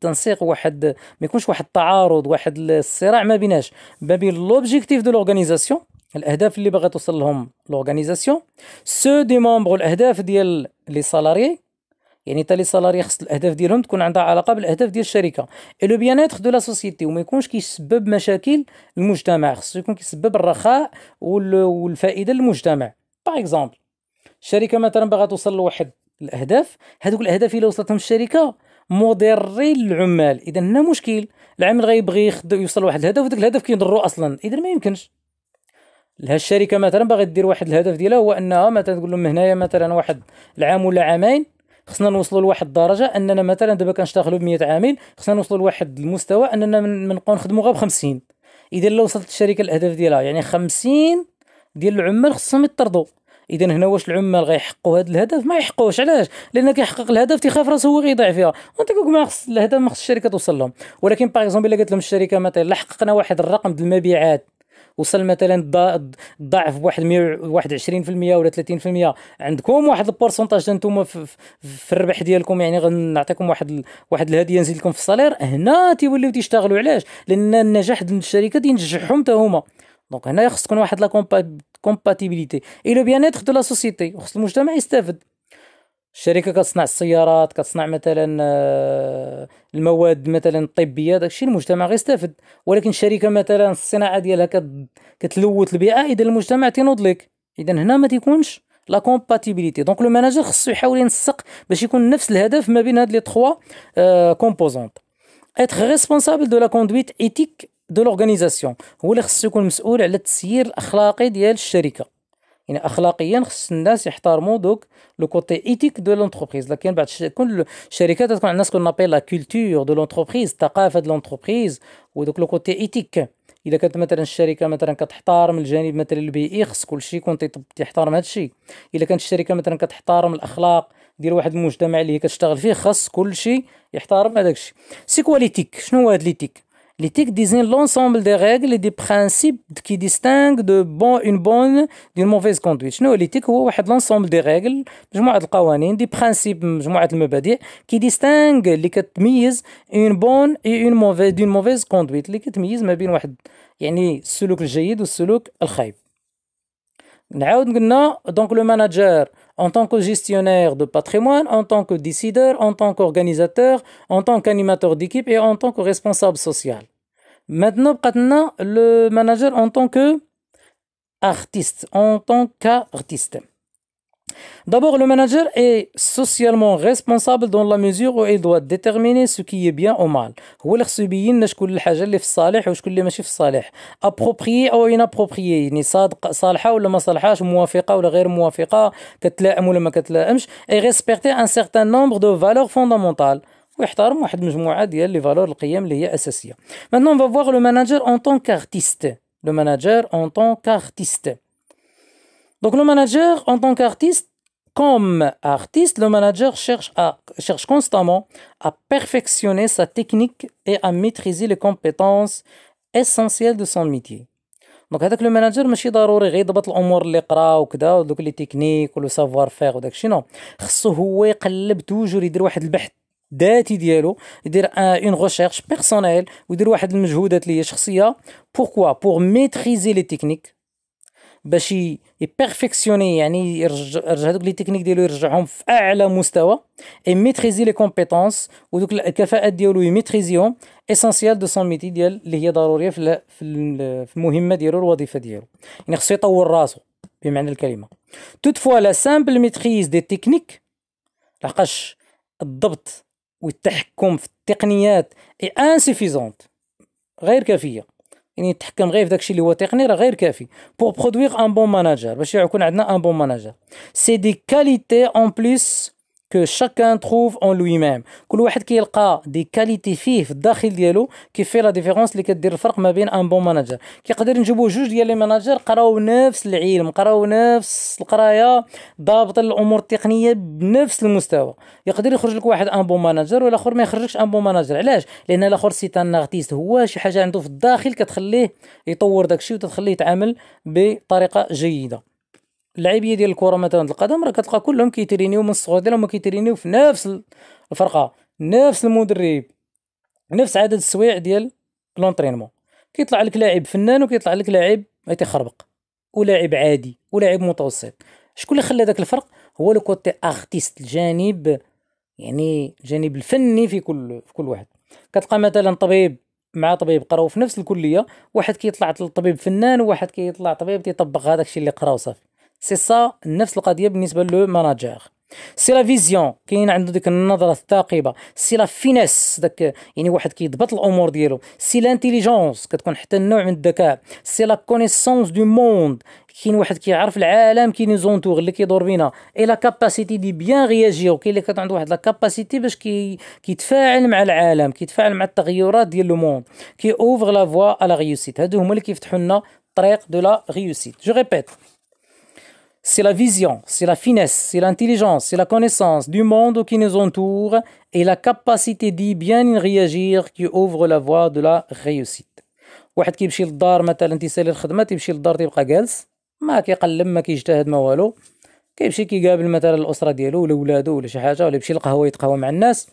تنسيق واحد ما يكونش واحد التعارض واحد الصراع ما بيناش ما بين لوبجيكتيف دو لورغانيزاسيون الاهداف اللي باغا توصل لهم لورغانيزاسيون سو دي مومبر الاهداف ديال لي سالاري يعني تا لي سالاري خص الاهداف ديالهم تكون عندها علاقه بالاهداف ديال الشركه اي لو بيان دو لا سوسيتي وما يكونش كيسبب مشاكل المجتمع خصو يكون كيسبب الرخاء والفائده للمجتمع باغ اكزومبل الشركه مثلا باغا توصل لواحد الاهداف هذوك الاهداف الا وصلتهم الشركه مضرين للعمال اذا هنا مشكل العامل غيبغي يوصل لواحد الهدف وداك الهدف كيضرو اصلا اذا ما يمكنش لها الشركه مثلا باغي دير واحد الهدف ديالها هو انها مثلا تقول لهم هنايا مثلا واحد العام ولا عامين خصنا نوصلوا لواحد الدرجه اننا مثلا دابا كنشتغلوا ب 100 عامل خصنا نوصلوا لواحد المستوى اننا منبقاو نخدموا غير ب 50 اذا لو وصلت الشركه الاهداف ديالها يعني 50 ديال العمال خصهم يطردوا اذا هنا واش العمال غيحققوا هذا الهدف ما يحققوش علاش لان كيحقق الهدف تيخاف راسه هو غيضيع فيها وانت كوك ما خص الهدف ما خص الشركه توصل لهم ولكن باغ اكزومبل الا قالت لهم الشركه مثلا حققنا واحد الرقم ديال المبيعات وصل مثلا الضعف بواحد 21% ولا 30% عندكم واحد البورسونتاج انتم في, في الربح ديالكم يعني غنعطيكم واحد واحد الهديه نزيد لكم في الصالير هنا تيوليو تيشتغلوا علاش لان النجاح ديال الشركه تينجحهم حتى هما دونك هنا خص تكون واحد لا كومباتيبيليتي اي لو بيان اتر دو لا سوسيتي خص المجتمع يستافد الشركه كتصنع السيارات كتصنع مثلا آه، المواد مثلا الطبيه داكشي المجتمع غيستافد ولكن الشركه مثلا الصناعه ديالها كتلوث البيئه اذا المجتمع تينوض لك اذا هنا ما تيكونش لا كومباتيبيليتي دونك لو ماناجر خصو يحاول ينسق باش يكون نفس الهدف ما بين هاد لي تخوا كومبوزونط اتر ريسبونسابل دو لا كوندويت ايتيك دو لورغانيزاسيون هو اللي خصو يكون مسؤول على التسيير الاخلاقي ديال الشركه يعني اخلاقيا خص الناس يحترموا دوك لو كوتي ايتيك دو لونتربريز لكن بعد كل الشركات تكون عندنا سكون نابي لا كولتور دو لونتربريز الثقافه دو لونتربريز ودوك لو كوتي ايتيك اذا كانت مثلا الشركه مثلا كتحترم الجانب مثلا البيئي خص كلشي يكون تيحترم هذا الشيء اذا كانت الشركه مثلا كتحترم الاخلاق ديال واحد المجتمع اللي هي كتشتغل فيه كل كلشي يحترم هذاك الشيء سي كوا ليتيك شنو هو هاد ليتيك L'éthique désigne l'ensemble des règles et des principes qui distinguent de bon, une bonne d'une mauvaise conduite. شنو l'éthique هو واحد l'ensemble des règles مجموعة القوانين دي principes مجموعة المبادئ qui distingue اللي كتميز une bonne et une mauvaise d'une mauvaise conduite اللي كتميز ما بين واحد يعني السلوك الجيد والسلوك الخايب نعاود قلنا دونك لو ماناجير en tant que gestionnaire de patrimoine, en tant que décideur, en tant qu'organisateur, en tant qu'animateur d'équipe et en tant que responsable social. Maintenant, le manager en tant que artiste, en tant qu'artiste. D'abord, le manager est socialement responsable dans la mesure où il doit déterminer ce qui est bien ou mal. هو اللي خصو يبين شكون الحاجه اللي في الصالح وشكون اللي ماشي في الصالح ابروبريي او انابروبريي يعني صادقة صالحه ولا ما صالحاش موافقه ولا غير موافقه كتلائم ولا ما كتلائمش اي ريسبكتي ان سيغتان نومبغ دو فالور فوندامونتال ويحترم واحد المجموعه ديال لي فالور القيم اللي هي اساسيه maintenant on va voir le manager en tant qu'artiste le manager en tant Donc le manager, en tant qu'artiste, comme artiste, le manager cherche, constamment à perfectionner sa technique et à maîtriser les compétences essentielles de son métier. Donc avec le manager, je ne suis pas d'abord les choses qu'il ou que donc les techniques, le savoir-faire, ou que sinon, il toujours, il faire des ذاتي ديالو يدير recherche personnelle, بيرسونيل ويدير واحد المجهودات اللي هي Pourquoi Pour maîtriser les techniques. باش يبيرفيكسيوني يعني يرجع هذوك لي تكنيك ديالو يرجعهم في اعلى مستوى اي ميتريزي لي كومبيتونس ودوك الكفاءات ديالو يميتريزيهم اسونسيال دو سون ميتي ديال اللي هي ضروريه في في المهمه ديالو الوظيفه ديالو يعني خصو يطور راسو بمعنى الكلمه توت فوا لا سامبل ميتريز دي تكنيك لحقاش الضبط والتحكم في التقنيات اي انسيفيزونت غير كافيه يعني يتحكم غير في داكشي اللي هو تقني راه غير كافي بور برودوير ان بون ماناجر باش يكون عندنا ان بون ماناجر سي دي كاليتي اون بليس كو شاكان تروف اون لوي ميم كل واحد كيلقى دي كاليتي فيه في الداخل ديالو كيفي لا ديفيرونس اللي كدير الفرق ما بين ان بون ماناجر كيقدر نجيبو جوج ديال لي ماناجر قراو نفس العلم قراو نفس القرايه ضابط الامور التقنيه بنفس المستوى يقدر يخرج لك واحد ان بون ماناجر والاخر ما يخرجكش ان بون ماناجر علاش لان الاخر سيت ان ارتيست هو شي حاجه عنده في الداخل كتخليه يطور داكشي وتخليه يتعامل بطريقه جيده اللاعبيه ديال الكره مثلا القدم راه كتلقى كلهم كيترينيو من الصغر ديالهم هما كيترينيو في نفس الفرقه نفس المدرب نفس عدد السوايع ديال لونترينمون كيطلع لك لاعب فنان وكيطلع لك لاعب تيخربق ولاعب عادي ولاعب متوسط شكون اللي خلى داك الفرق هو لو كوتي ارتيست الجانب يعني الجانب الفني في كل في كل واحد كتلقى مثلا طبيب مع طبيب قراو في نفس الكليه واحد كيطلع طبيب فنان وواحد كيطلع طبيب تيطبق هذاك الشيء اللي قراو صافي سي سا نفس القضيه بالنسبه لو ماناجير سي لا فيزيون كاين عنده ديك النظره الثاقبه سي لا فينيس داك يعني واحد كيضبط الامور ديالو سي لانتيليجونس كتكون حتى النوع من الذكاء سي لا كونيسونس دو موند كاين واحد كيعرف العالم كاين زونتور اللي كيدور بينا اي لا كاباسيتي دي بيان رياجيو كاين اللي كتكون عنده واحد لا كاباسيتي باش كي كيتفاعل مع العالم كيتفاعل مع التغيرات ديال لو موند كي اوفر لا فوا ا لا ريوسيت هادو هما اللي كيفتحوا لنا الطريق دو لا ريوسيت جو ريبيت c'est la vision, c'est la finesse, c'est l'intelligence, c'est la connaissance du monde qui nous entoure et la capacité d'y bien réagir qui ouvre la voie de la réussite. واحد كيمشي للدار مثلا تيسالي الخدمه تيمشي للدار تيبقى جالس ما كيقلب ما كيجتهد ما والو كيمشي كيقابل مثلا الاسره ديالو ولا ولادو ولا شي حاجه ولا يمشي للقهوه يتقهوى مع الناس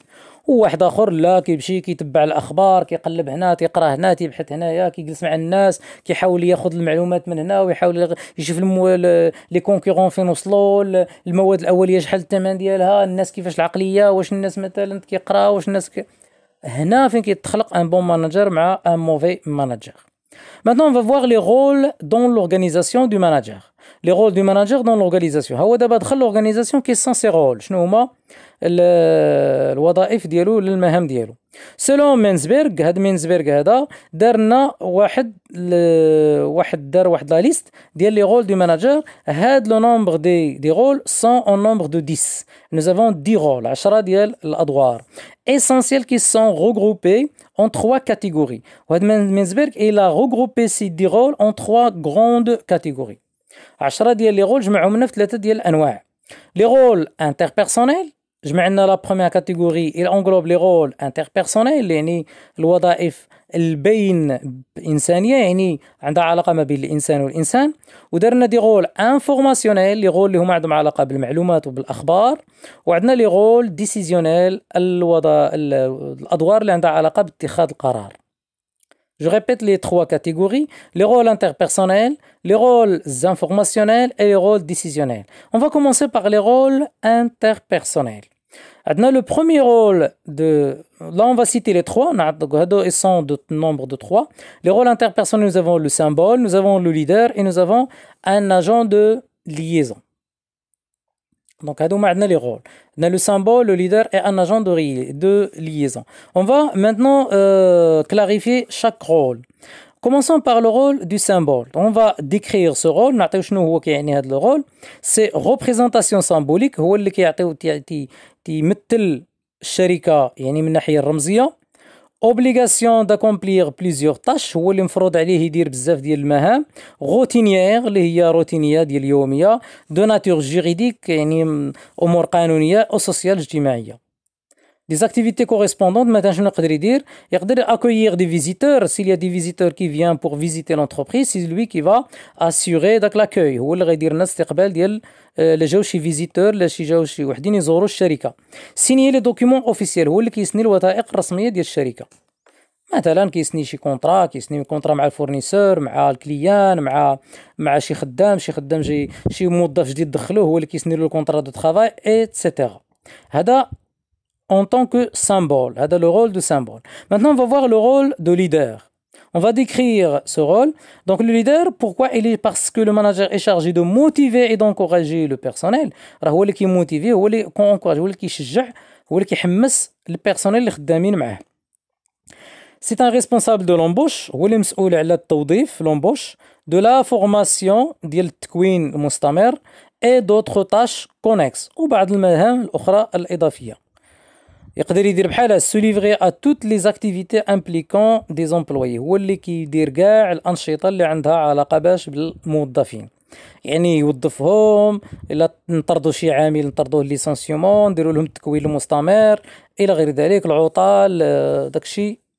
وواحد اخر لا كيمشي كيتبع الاخبار كيقلب هنا تيقرا هنا تيبحث هنايا كيجلس مع الناس كيحاول ياخذ المعلومات من هنا ويحاول يشوف لي كونكورون فين وصلوا المواد الاوليه شحال الثمن ديالها الناس كيفاش العقليه واش الناس مثلا كيقرا واش الناس كي... هنا فين كيتخلق ان بون ماناجر مع ان موفي ماناجر Maintenant, on va voir les rôles dans l'organisation du manager. Les rôles du manager dans l'organisation. هو دابا دخل l'organisation quels sont ses rôles شنو هما Les, les postes Selon Menzberg, Had Menzberg, liste les rôles du manager. Had le nombre de, rôles sont en nombre de 10. Nous avons 10 rôles. À chaque diel Essentiels qui sont regroupés en trois catégories. Had a regroupé ces rôles en trois grandes catégories. Les rôles interpersonnels. جمعنا لا بروميير كاتيجوري il englobe لي رول انتربيرسونيل يعني الوظائف البين انسانيه يعني عندها علاقه ما بين الانسان والانسان ودرنا دي رول انفورماسيونيل لي رول اللي هما عندهم علاقه بالمعلومات وبالاخبار وعندنا لي رول ديسيزيونيل الوضع الادوار اللي عندها علاقه باتخاذ القرار Je répète les trois catégories, les rôles interpersonnels, les rôles informationnels et les rôles décisionnels. On va commencer par les rôles interpersonnels. Le premier rôle, رول دو va va va de nombre de trois les rôles interpersonnels nous avons le symbole nous avons le leader et nous avons un agent de liaison donc nous avons les rôles le symbole le leader et un agent de liaison on va maintenant euh, clarifier chaque rôle Commençons par le rôle du symbole. On va décrire ce rôle, نعطيو شنو هو كيعني هذا الرول. سي ريبريزونطاسيون سامبوليك هو اللي كيعطيو تيمثل الشركة يعني من الناحية الرمزية. اوبليغاسيون داكومبليغ بليزيور طاش هو اللي مفروض عليه يدير بزاف ديال المهام روتينيير اللي هي روتينيه ديال اليوميه دو ناتور جوريديك يعني امور قانونيه او سوسيال اجتماعيه des activités correspondantes maintenant je ne peux dire il peut accueillir des visiteurs s'il y a des visiteurs qui viennent pour visiter l'entreprise c'est lui qui va assurer donc l'accueil هو اللي غيدير لنا استقبال ديال اللي جاو شي فيزيتور لا شي جاو شي وحدين يزوروا الشركه سيني لي دوكيمون اوفيسيال هو اللي كيسني الوثائق الرسميه ديال الشركه مثلا كيسني شي كونطرا كيسني كونطرا مع الفورنيسور مع الكليان مع مع شي خدام شي خدام جي شي موظف جديد دخلوه هو اللي كيسني له الكونطرا دو ترافاي ايتترا هذا en tant que symbole. a le rôle de symbole. Maintenant, on va voir le rôle de leader. On va décrire ce rôle. Donc le leader, pourquoi il est parce que le manager est chargé de motiver et d'encourager le personnel. هو اللي كيموتيفي هو اللي كونكوراج هو اللي كيشجع هو اللي كيحمس personnel اللي خدامين معاه. C'est un responsable de l'embauche Williams ou le على التوظيف l'embauche de la formation ديال التكوين المستمر et d'autres tâches connexes ou المهام الأخرى الإضافية. يقدر يدير بحال سوليفغي ا توت لي زاكتيفيتي امبليكون دي زومبلوي هو اللي كيدير كاع الانشطه اللي عندها علاقه باش بالموظفين يعني يوظفهم الا نطردوا شي عامل نطردوه ليسونسيومون نديروا لهم التكوين المستمر الى غير ذلك العطل آه، داكشي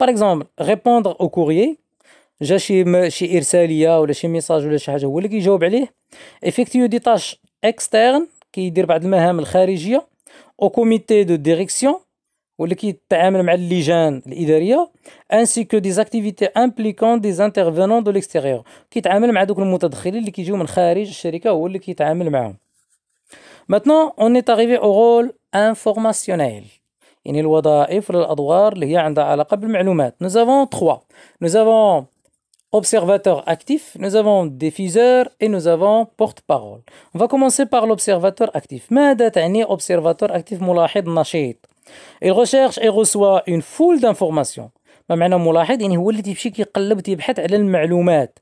Par exemple, répondre au courrier, jashim chi ersaliya ou chi message ou chi haja, ou le qui répond عليه, effectuer des tâches externes, qui fait des tâches extérieures, au comité de direction, ou qui traite avec les organes administratifs, ainsi que des activités impliquant des intervenants de l'extérieur, qui traite avec ceux qui qui viennent de l'extérieur de la société, ou le qui traite avec eux. Maintenant, on est arrivé au rôle informationnel nous avons trois nous avons observateur actif nous avons diffuseur et nous avons porte-parole on va commencer par l'observateur actif observateur actif il recherche et reçoit une foule d'informations ما معنى ملاحظ يعني هو اللي تيمشي كيقلب تيبحث على المعلومات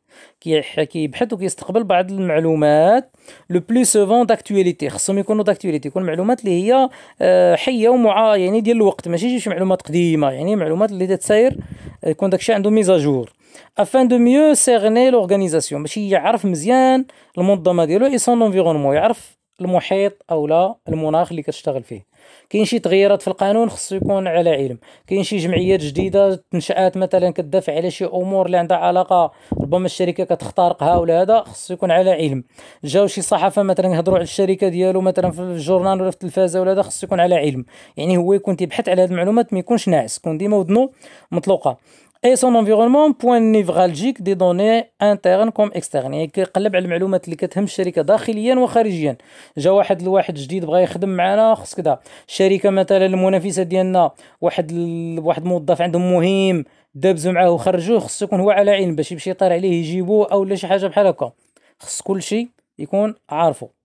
كيبحث وكيستقبل بعض المعلومات لو بلو سوفون داكتواليتي خصهم يكونوا داكتواليتي يكون معلومات اللي هي آه، حيه ومع يعني ديال الوقت ماشي شي معلومات قديمه يعني معلومات اللي تتساير آه، يكون داكشي عنده ميزاجور افان دو ميو سيرني لورغانيزاسيون باش يعرف مزيان المنظمه ديالو اي سون انفيرونمون يعرف المحيط او لا المناخ اللي كتشتغل فيه كاين شي تغييرات في القانون خصو يكون على علم كاين شي جمعيات جديده تنشات مثلا كتدافع على شي امور اللي عندها علاقه ربما الشركه كتخترقها ولا هذا خصو يكون على علم جاو شي صحافه مثلا يهضروا على الشركه ديالو مثلا في الجورنال ولا في التلفازه ولا هذا خصو يكون على علم يعني هو يكون تيبحث على هذه المعلومات ما يكونش ناعس يكون ديما ودنو مطلوقه اي سون انفيرونمون بوان نيفرالجيك دي دوني انترن كوم اكسترن يعني كيقلب على المعلومات اللي كتهم الشركه داخليا وخارجيا جا واحد الواحد جديد بغى يخدم معنا خص كذا شركه مثلا المنافسه ديالنا واحد ال... واحد الموظف عندهم مهم دابزو معاه وخرجوه خصو يكون هو على علم باش يمشي يطير عليه يجيبوه او لا شي حاجه بحال هكا خص كلشي يكون عارفه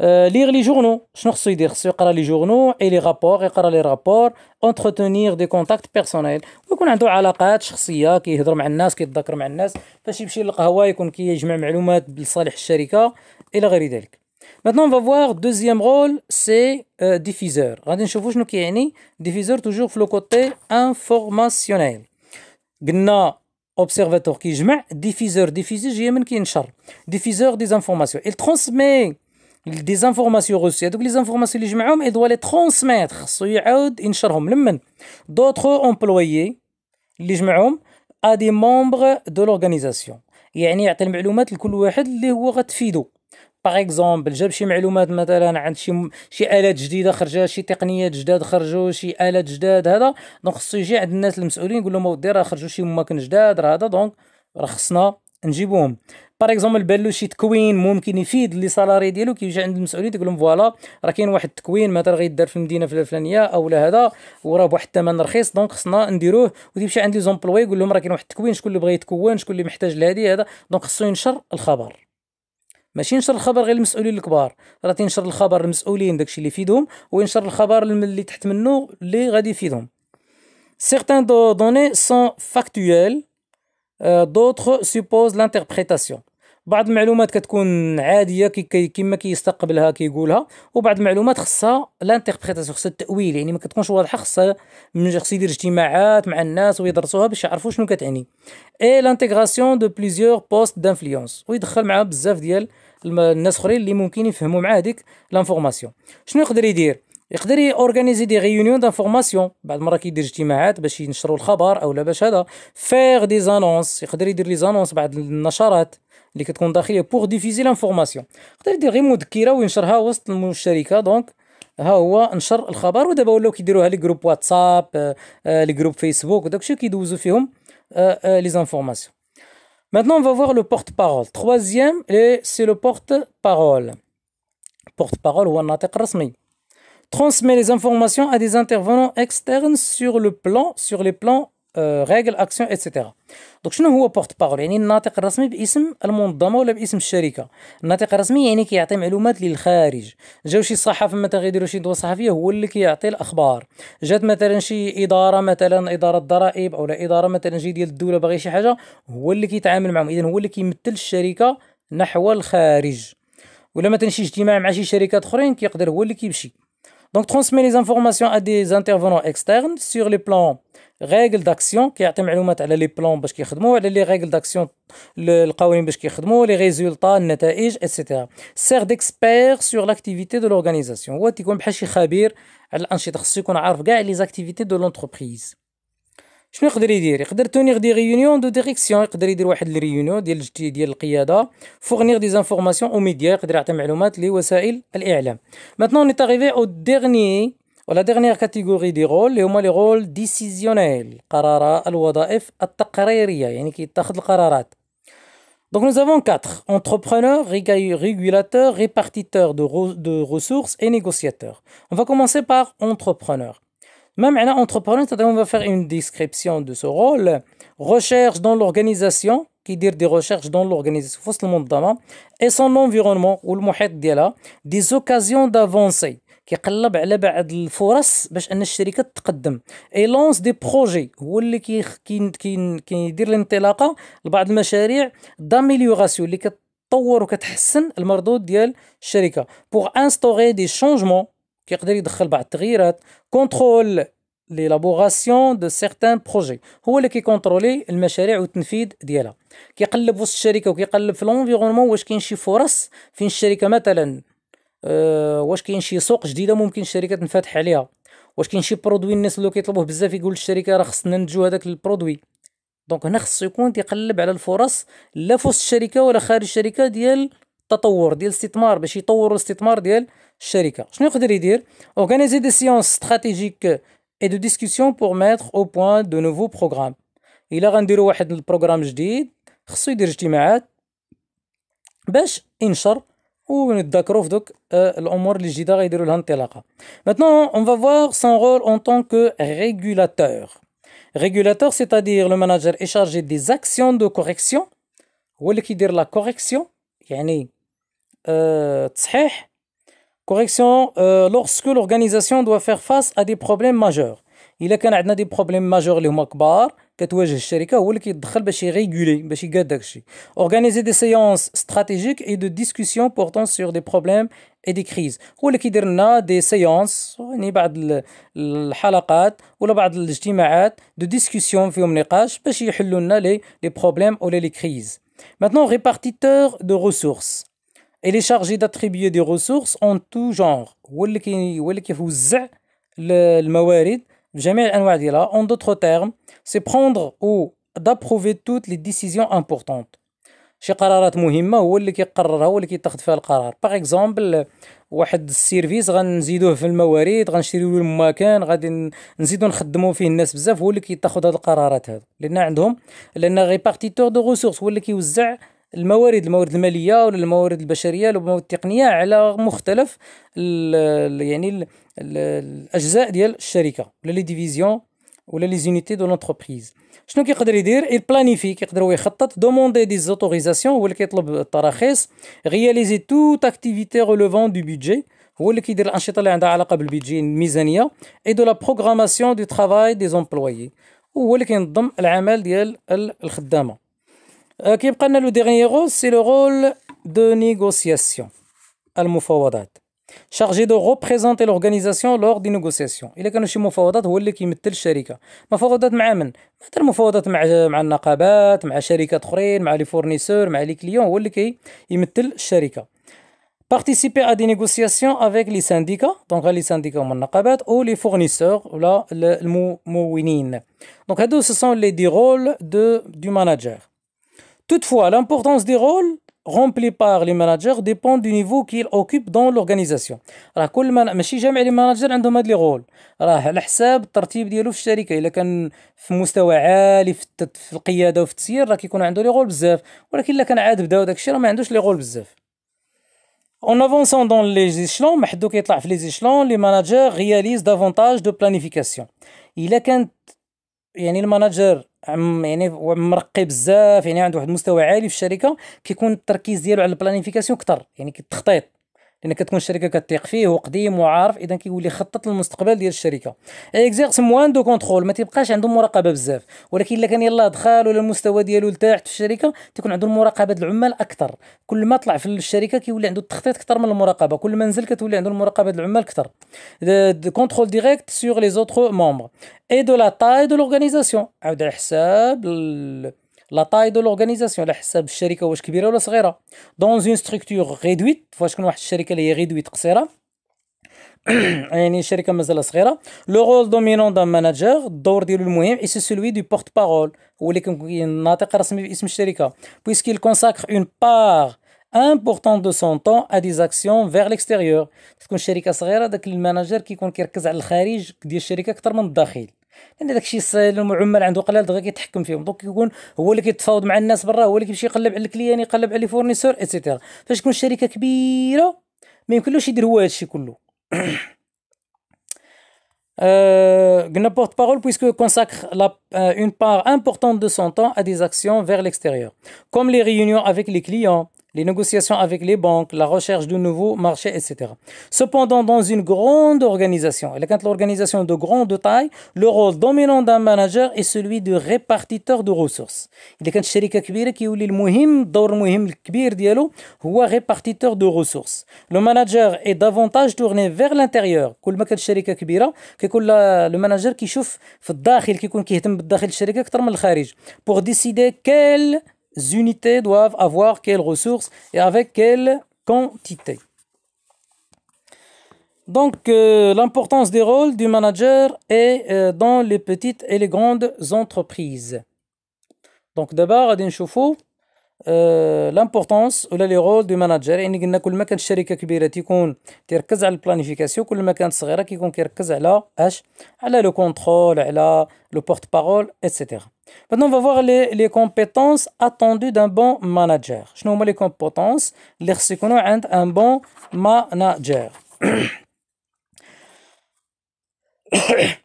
ليغ لي جورنو شنو خصو يدير خصو يقرا لي جورنو اي لي رابور يقرا لي رابور اونترتونير دي كونتاكت بيرسونيل ويكون عنده علاقات شخصيه كيهضر مع الناس كيتذكر مع الناس فاش يمشي للقهوه يكون كيجمع كي معلومات لصالح الشركه الى غير ذلك Maintenant, on va voir deuxième rôle, c'est euh, diffuseur. Regardez, غادي نشوفوا شنو كيعني diffuseur toujours في لو كوتي انفورماسيونيل. قلنا observateur كيجمع diffuseur diffuseur هي من كينشر diffuseur des informations. Il transmet euh, ديزانفورماسيون روسي هذوك لي زانفورماسيون اللي جمعهم يدوا لي ترونسميتر خصو يعاود ينشرهم لمن دوطخ امبلويي اللي جمعهم ا دي مومبر دو لورغانيزاسيون يعني يعطي المعلومات لكل واحد اللي هو غتفيدو باغ اكزومبل جاب شي معلومات مثلا عند شي شي الات جديده خرجات شي تقنيات جداد خرجوا شي الات جداد هذا دونك خصو يجي عند الناس المسؤولين يقول لهم اودي راه خرجوا شي ماكن جداد راه هذا دونك راه خصنا نجيبوهم باغ اكزومبل بان له شي تكوين ممكن يفيد لي سالاري ديالو كيجي عند المسؤولين تقول لهم فوالا راه كاين واحد التكوين مثلا غيدار في المدينه الفلانيه او لا هذا وراه بواحد الثمن رخيص دونك خصنا نديروه وتيمشي عند لي زومبلوي يقول لهم راه كاين واحد التكوين شكون اللي بغى يتكون شكون اللي محتاج لهذه هذا دونك خصو ينشر الخبر ماشي ينشر الخبر غير المسؤولين الكبار راه تينشر الخبر للمسؤولين داكشي اللي يفيدهم وينشر الخبر اللي تحت منه اللي غادي يفيدهم certains données sont factuelles euh, d'autres supposent l'interprétation بعض المعلومات كتكون عاديه كما كيستقبلها كيقولها وبعض المعلومات خصها لانتربريتاسيون خصها التاويل يعني ما كتكونش واضحه خصها من خص يدير اجتماعات مع الناس ويدرسوها باش يعرفوا شنو كتعني اي لانتيغراسيون دو بليزيور بوست دانفلونس ويدخل معها بزاف ديال الناس اخرين اللي ممكن يفهموا مع هذيك لانفورماسيون شنو يقدر يدير يقدر يورغانيزي دي ريونيون دانفورماسيون بعض المرات كيدير اجتماعات باش ينشروا الخبر اولا باش هذا فيغ دي زانونس يقدر يدير لي زانونس بعض النشرات pour diffuser l'information. بور Maintenant, on va voir le porte-parole. Troisième, c'est le porte-parole. Porte-parole ou Transmet les informations à des intervenants externes sur le plan, sur les plans آه، راجل اكسيون اتسيتيرا دونك شنو هو بورت بارول يعني الناطق الرسمي باسم المنظمه ولا باسم الشركه الناطق الرسمي يعني كيعطي معلومات للخارج جاو شي صحافه مثلا غيديروا شي دوا صحفيه هو اللي كيعطي الاخبار جات مثلا شي اداره مثلا اداره الضرائب او لا اداره مثلا جي ديال الدوله باغي شي حاجه هو اللي كيتعامل معهم اذا هو اللي كيمثل الشركه نحو الخارج ولا مثلا شي اجتماع مع شي شركات اخرين كيقدر هو اللي كيمشي دونك ترونسمي لي زانفورماسيون ا دي زانترفونون اكسترن سور لي بلان ريغل داكسيون كيعطي معلومات على لي بلون باش كيخدموا على لي ريغل داكسيون القوانين باش كيخدموا لي ريزولطا النتائج ايتترا سير ديكسبير سور لاكتيفيتي دو لورغانيزاسيون هو تيكون بحال شي خبير على الانشطه خصو يكون عارف كاع لي زاكتيفيتي دو لونتربريز شنو يقدر يدير يقدر تونيغ دي ريونيون دو ديريكسيون يقدر يدير واحد الريونيون ديال الجدي ديال القياده فورنيغ دي زانفورماسيون او ميديا يقدر يعطي معلومات لوسائل الاعلام ماتنون on est او au La dernière catégorie des rôles est les rôles les rôles décisionnels Donc nous avons quatre, Entrepreneur, régulateur, répartiteur de, ressources et négociateur. On va commencer par entrepreneur. Même un entrepreneur, on va faire une description de ce rôle. Recherche dans l'organisation, qui dire des recherches dans l'organisation, et son environnement, ou le des occasions d'avancer. كيقلب على بعض الفرص باش ان الشركه تقدم اي لونس دي بروجي هو اللي كيدير كي كي الانطلاقه لبعض المشاريع داميليوراسيون اللي كتطور وكتحسن المردود ديال الشركه بوغ انستوري دي شونجمون كيقدر يدخل بعض التغييرات كونترول ليلابوغاسيون دو سيغتان بروجي هو اللي كيكونترولي المشاريع والتنفيذ ديالها كيقلب وسط الشركه وكيقلب في لونفيرونمون واش كاين شي فرص فين الشركه مثلا آه، واش كاين شي سوق جديده ممكن الشركه تنفتح عليها واش كاين شي برودوي الناس اللي كيطلبوه بزاف يقول الشركه راه خصنا ننتجو هذاك البرودوي دونك هنا خصو يكون تيقلب على الفرص لا في وسط الشركه ولا خارج الشركه ديال التطور ديال الاستثمار باش يطور الاستثمار ديال الشركه شنو يقدر يدير اورغانيزي دي سيونس استراتيجيك اي دو ديسكوسيون بور ميتر او بوين دو نوفو بروغرام الا غنديروا واحد البروغرام جديد خصو يدير اجتماعات باش ينشر maintenant on va voir son rôle en tant que régulateur régulateur c'est-à-dire le manager est chargé des actions de correction هو اللي كيدير لا correction يعني تصحيح euh, correction euh, lorsque l'organisation doit faire face à des problèmes majeurs il a quand عندنا des problèmes majeurs les هما كتواجه الشركه هو اللي كيدخل باش يريغولي باش يقاد داكشي اورغانيزي دي سيونس استراتيجيك اي دو ديسكوسيون بورتون سور دي بروبليم اي دي كريز هو اللي كيدير لنا دي سيونس يعني بعض الحلقات ولا بعض الاجتماعات دو ديسكوسيون فيهم نقاش باش يحلوا لنا لي لي بروبليم ولا لي كريز maintenant répartiteur de ressources il est chargé d'attribuer des ressources en tout genre هو اللي كيوزع الموارد بجميع الانواع ديالها اون دوتر تيرم سي بروندر او دابروفي توت لي ديسيزيون امبورطونت شي قرارات مهمه هو اللي كيقررها هو اللي كيتاخذ فيها القرار باغ اكزومبل واحد السيرفيس غنزيدوه في الموارد غنشريو له المكان غادي نزيدو نخدمو فيه الناس بزاف هو اللي كيتاخذ هاد القرارات هادو لان عندهم لان ريبارتيتور دو ريسورس هو اللي كيوزع الموارد الموارد الماليه ولا الموارد البشريه ولا الموارد التقنيه على مختلف الـ يعني الـ الاجزاء ديال الشركه ولا لي ديفيزيون ولا لي زونيتي دو لونتربريز شنو كيقدر يدير بلانيفي كيقدر هو يخطط دوموندي دي زوتوريزاسيون هو اللي كيطلب التراخيص رياليزي توت اكتيفيتي ريليفون دو بيدجي هو اللي كيدير الانشطه اللي عندها علاقه بالبيدجي الميزانيه اي دو لا بروغراماسيون دو ترافاي دي زومبلويي وهو اللي كينظم العمل ديال الخدامه Euh, le dernier rôle, c'est le rôle de négociation. chargé de représenter l'organisation lors des négociations الا كانوا شي مفاوضات le اللي كيمثل الشركه مفاوضات مع من participer à des négociations avec les syndicats donc les syndicats ou les fournisseurs donc ce sont les rôles de du manager Toutefois, l'importance des rôles remplis par les managers dépend du niveau qu'ils occupent dans l'organisation راه كل من... ماشي جميع لي ماناجر عندهم هاد لي رول راه على حساب الترتيب ديالو في الشركه الا كان في مستوى عالي في, القياده وفي التسيير راه كيكون عنده لي رول بزاف ولكن الا كان عاد بدا داكشي راه ما عندوش لي رول بزاف En avançant dans les échelons, محدو كيطلع في les échelons, les managers réalisent davantage de planification. إلا كانت يعني المناجر عم يعني مرقي بزاف يعني عنده واحد المستوى عالي في الشركه كيكون التركيز ديالو على البلانيفيكاسيون اكثر يعني التخطيط لان كتكون الشركه كتيق فيه وقديم وعارف اذا كيولي يخطط للمستقبل ديال الشركه اكزيرس موان دو كونترول ما تيبقاش عنده مراقبه بزاف ولكن الا كان يلاه دخل ولا المستوى ديالو لتحت في الشركه تيكون عنده المراقبه العمال اكثر كل ما طلع في الشركه كيولي عنده التخطيط اكثر من المراقبه كل ما نزل كتولي عنده المراقبه العمال اكثر كونترول ديريكت سور لي زوتر مومبر اي دو لا تاي دو لورغانيزاسيون عاود على حساب لا تاي دو لورغانيزاسيون على حساب الشركه واش كبيره ولا صغيره دون اون ستركتور ريدويت فاش تكون واحد الشركه اللي هي ريدويت قصيره يعني الشركه مازال صغيره لو رول دومينون دان ماناجر الدور ديالو المهم اي سي سولوي دو بورت بارول هو اللي كيكون الناطق الرسمي باسم الشركه بويسكيل كونساكر اون بار امبورطون دو سون طون ا دي زاكسيون فيغ ليكستيريور تكون شركه صغيره داك الماناجر كيكون كيركز على الخارج ديال الشركه اكثر من الداخل لان داك الشيء العمال عنده قلال دغيا كيتحكم فيهم دونك يكون هو اللي كيتفاوض مع الناس برا هو اللي كيمشي يقلب على الكليان يقلب على لي فورنيسور اتسيتيرا فاش تكون الشركه كبيره ما يمكنلوش يدير هو هادشي كله Euh, <clears throat> une آه، porte-parole puisque consacre la, euh, une part importante de son temps à des actions vers l'extérieur, comme les réunions avec les clients, les négociations avec les banques, la recherche de nouveaux marchés, etc. Cependant, dans une grande organisation, et quand l'organisation de grande taille, le rôle dominant d'un manager est celui de répartiteur de ressources. Il quand répartiteur de ressources. Le manager est davantage tourné vers l'intérieur. que le manager qui chauffe, Pour décider quel unités doivent avoir quelles ressources et avec quelle quantité. Donc, euh, l'importance des rôles du manager est euh, dans les petites et les grandes entreprises. Donc, d'abord, Adin Choufou. Euh, l'importance ou les rôles du manager. Enfin, nous disons que si la qui est grande, elle se concentre sur la planification. Si la société est petite, elle se concentre sur le contrôle, le porte-parole, etc. Maintenant, on va voir les compétences attendues d'un bon manager. Quelles sont les compétences nécessaires pour être un bon manager? <clears throat> <coughs> <coughs> <coughs>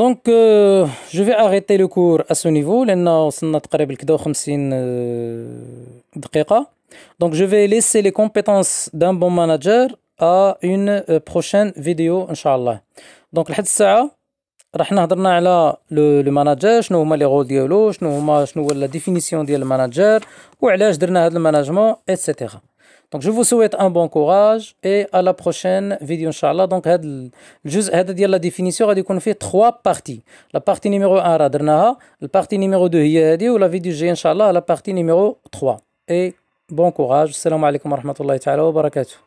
Donc euh, je vais arrêter le cours à ce niveau. Lenna osnaqareb el kda 50 d'qéqa. Donc je vais laisser les compétences d'un bon manager à une euh, prochaine vidéo, inchallah Donc la deuxième, on nous là le le manager, nous sommes les relations, nous sommes la définition de manager, ou alors je donne management, etc. Donc je vous souhaite un bon courage et à la prochaine vidéo inchallah. Donc juste dire la définition a dit qu'on fait trois parties. La partie numéro 1 la partie numéro 2 yadi ou la vidéo j'ai inchallah la partie numéro 3. Et bon courage. Assalamu alaikum wa rahmatullahi wa barakatuh.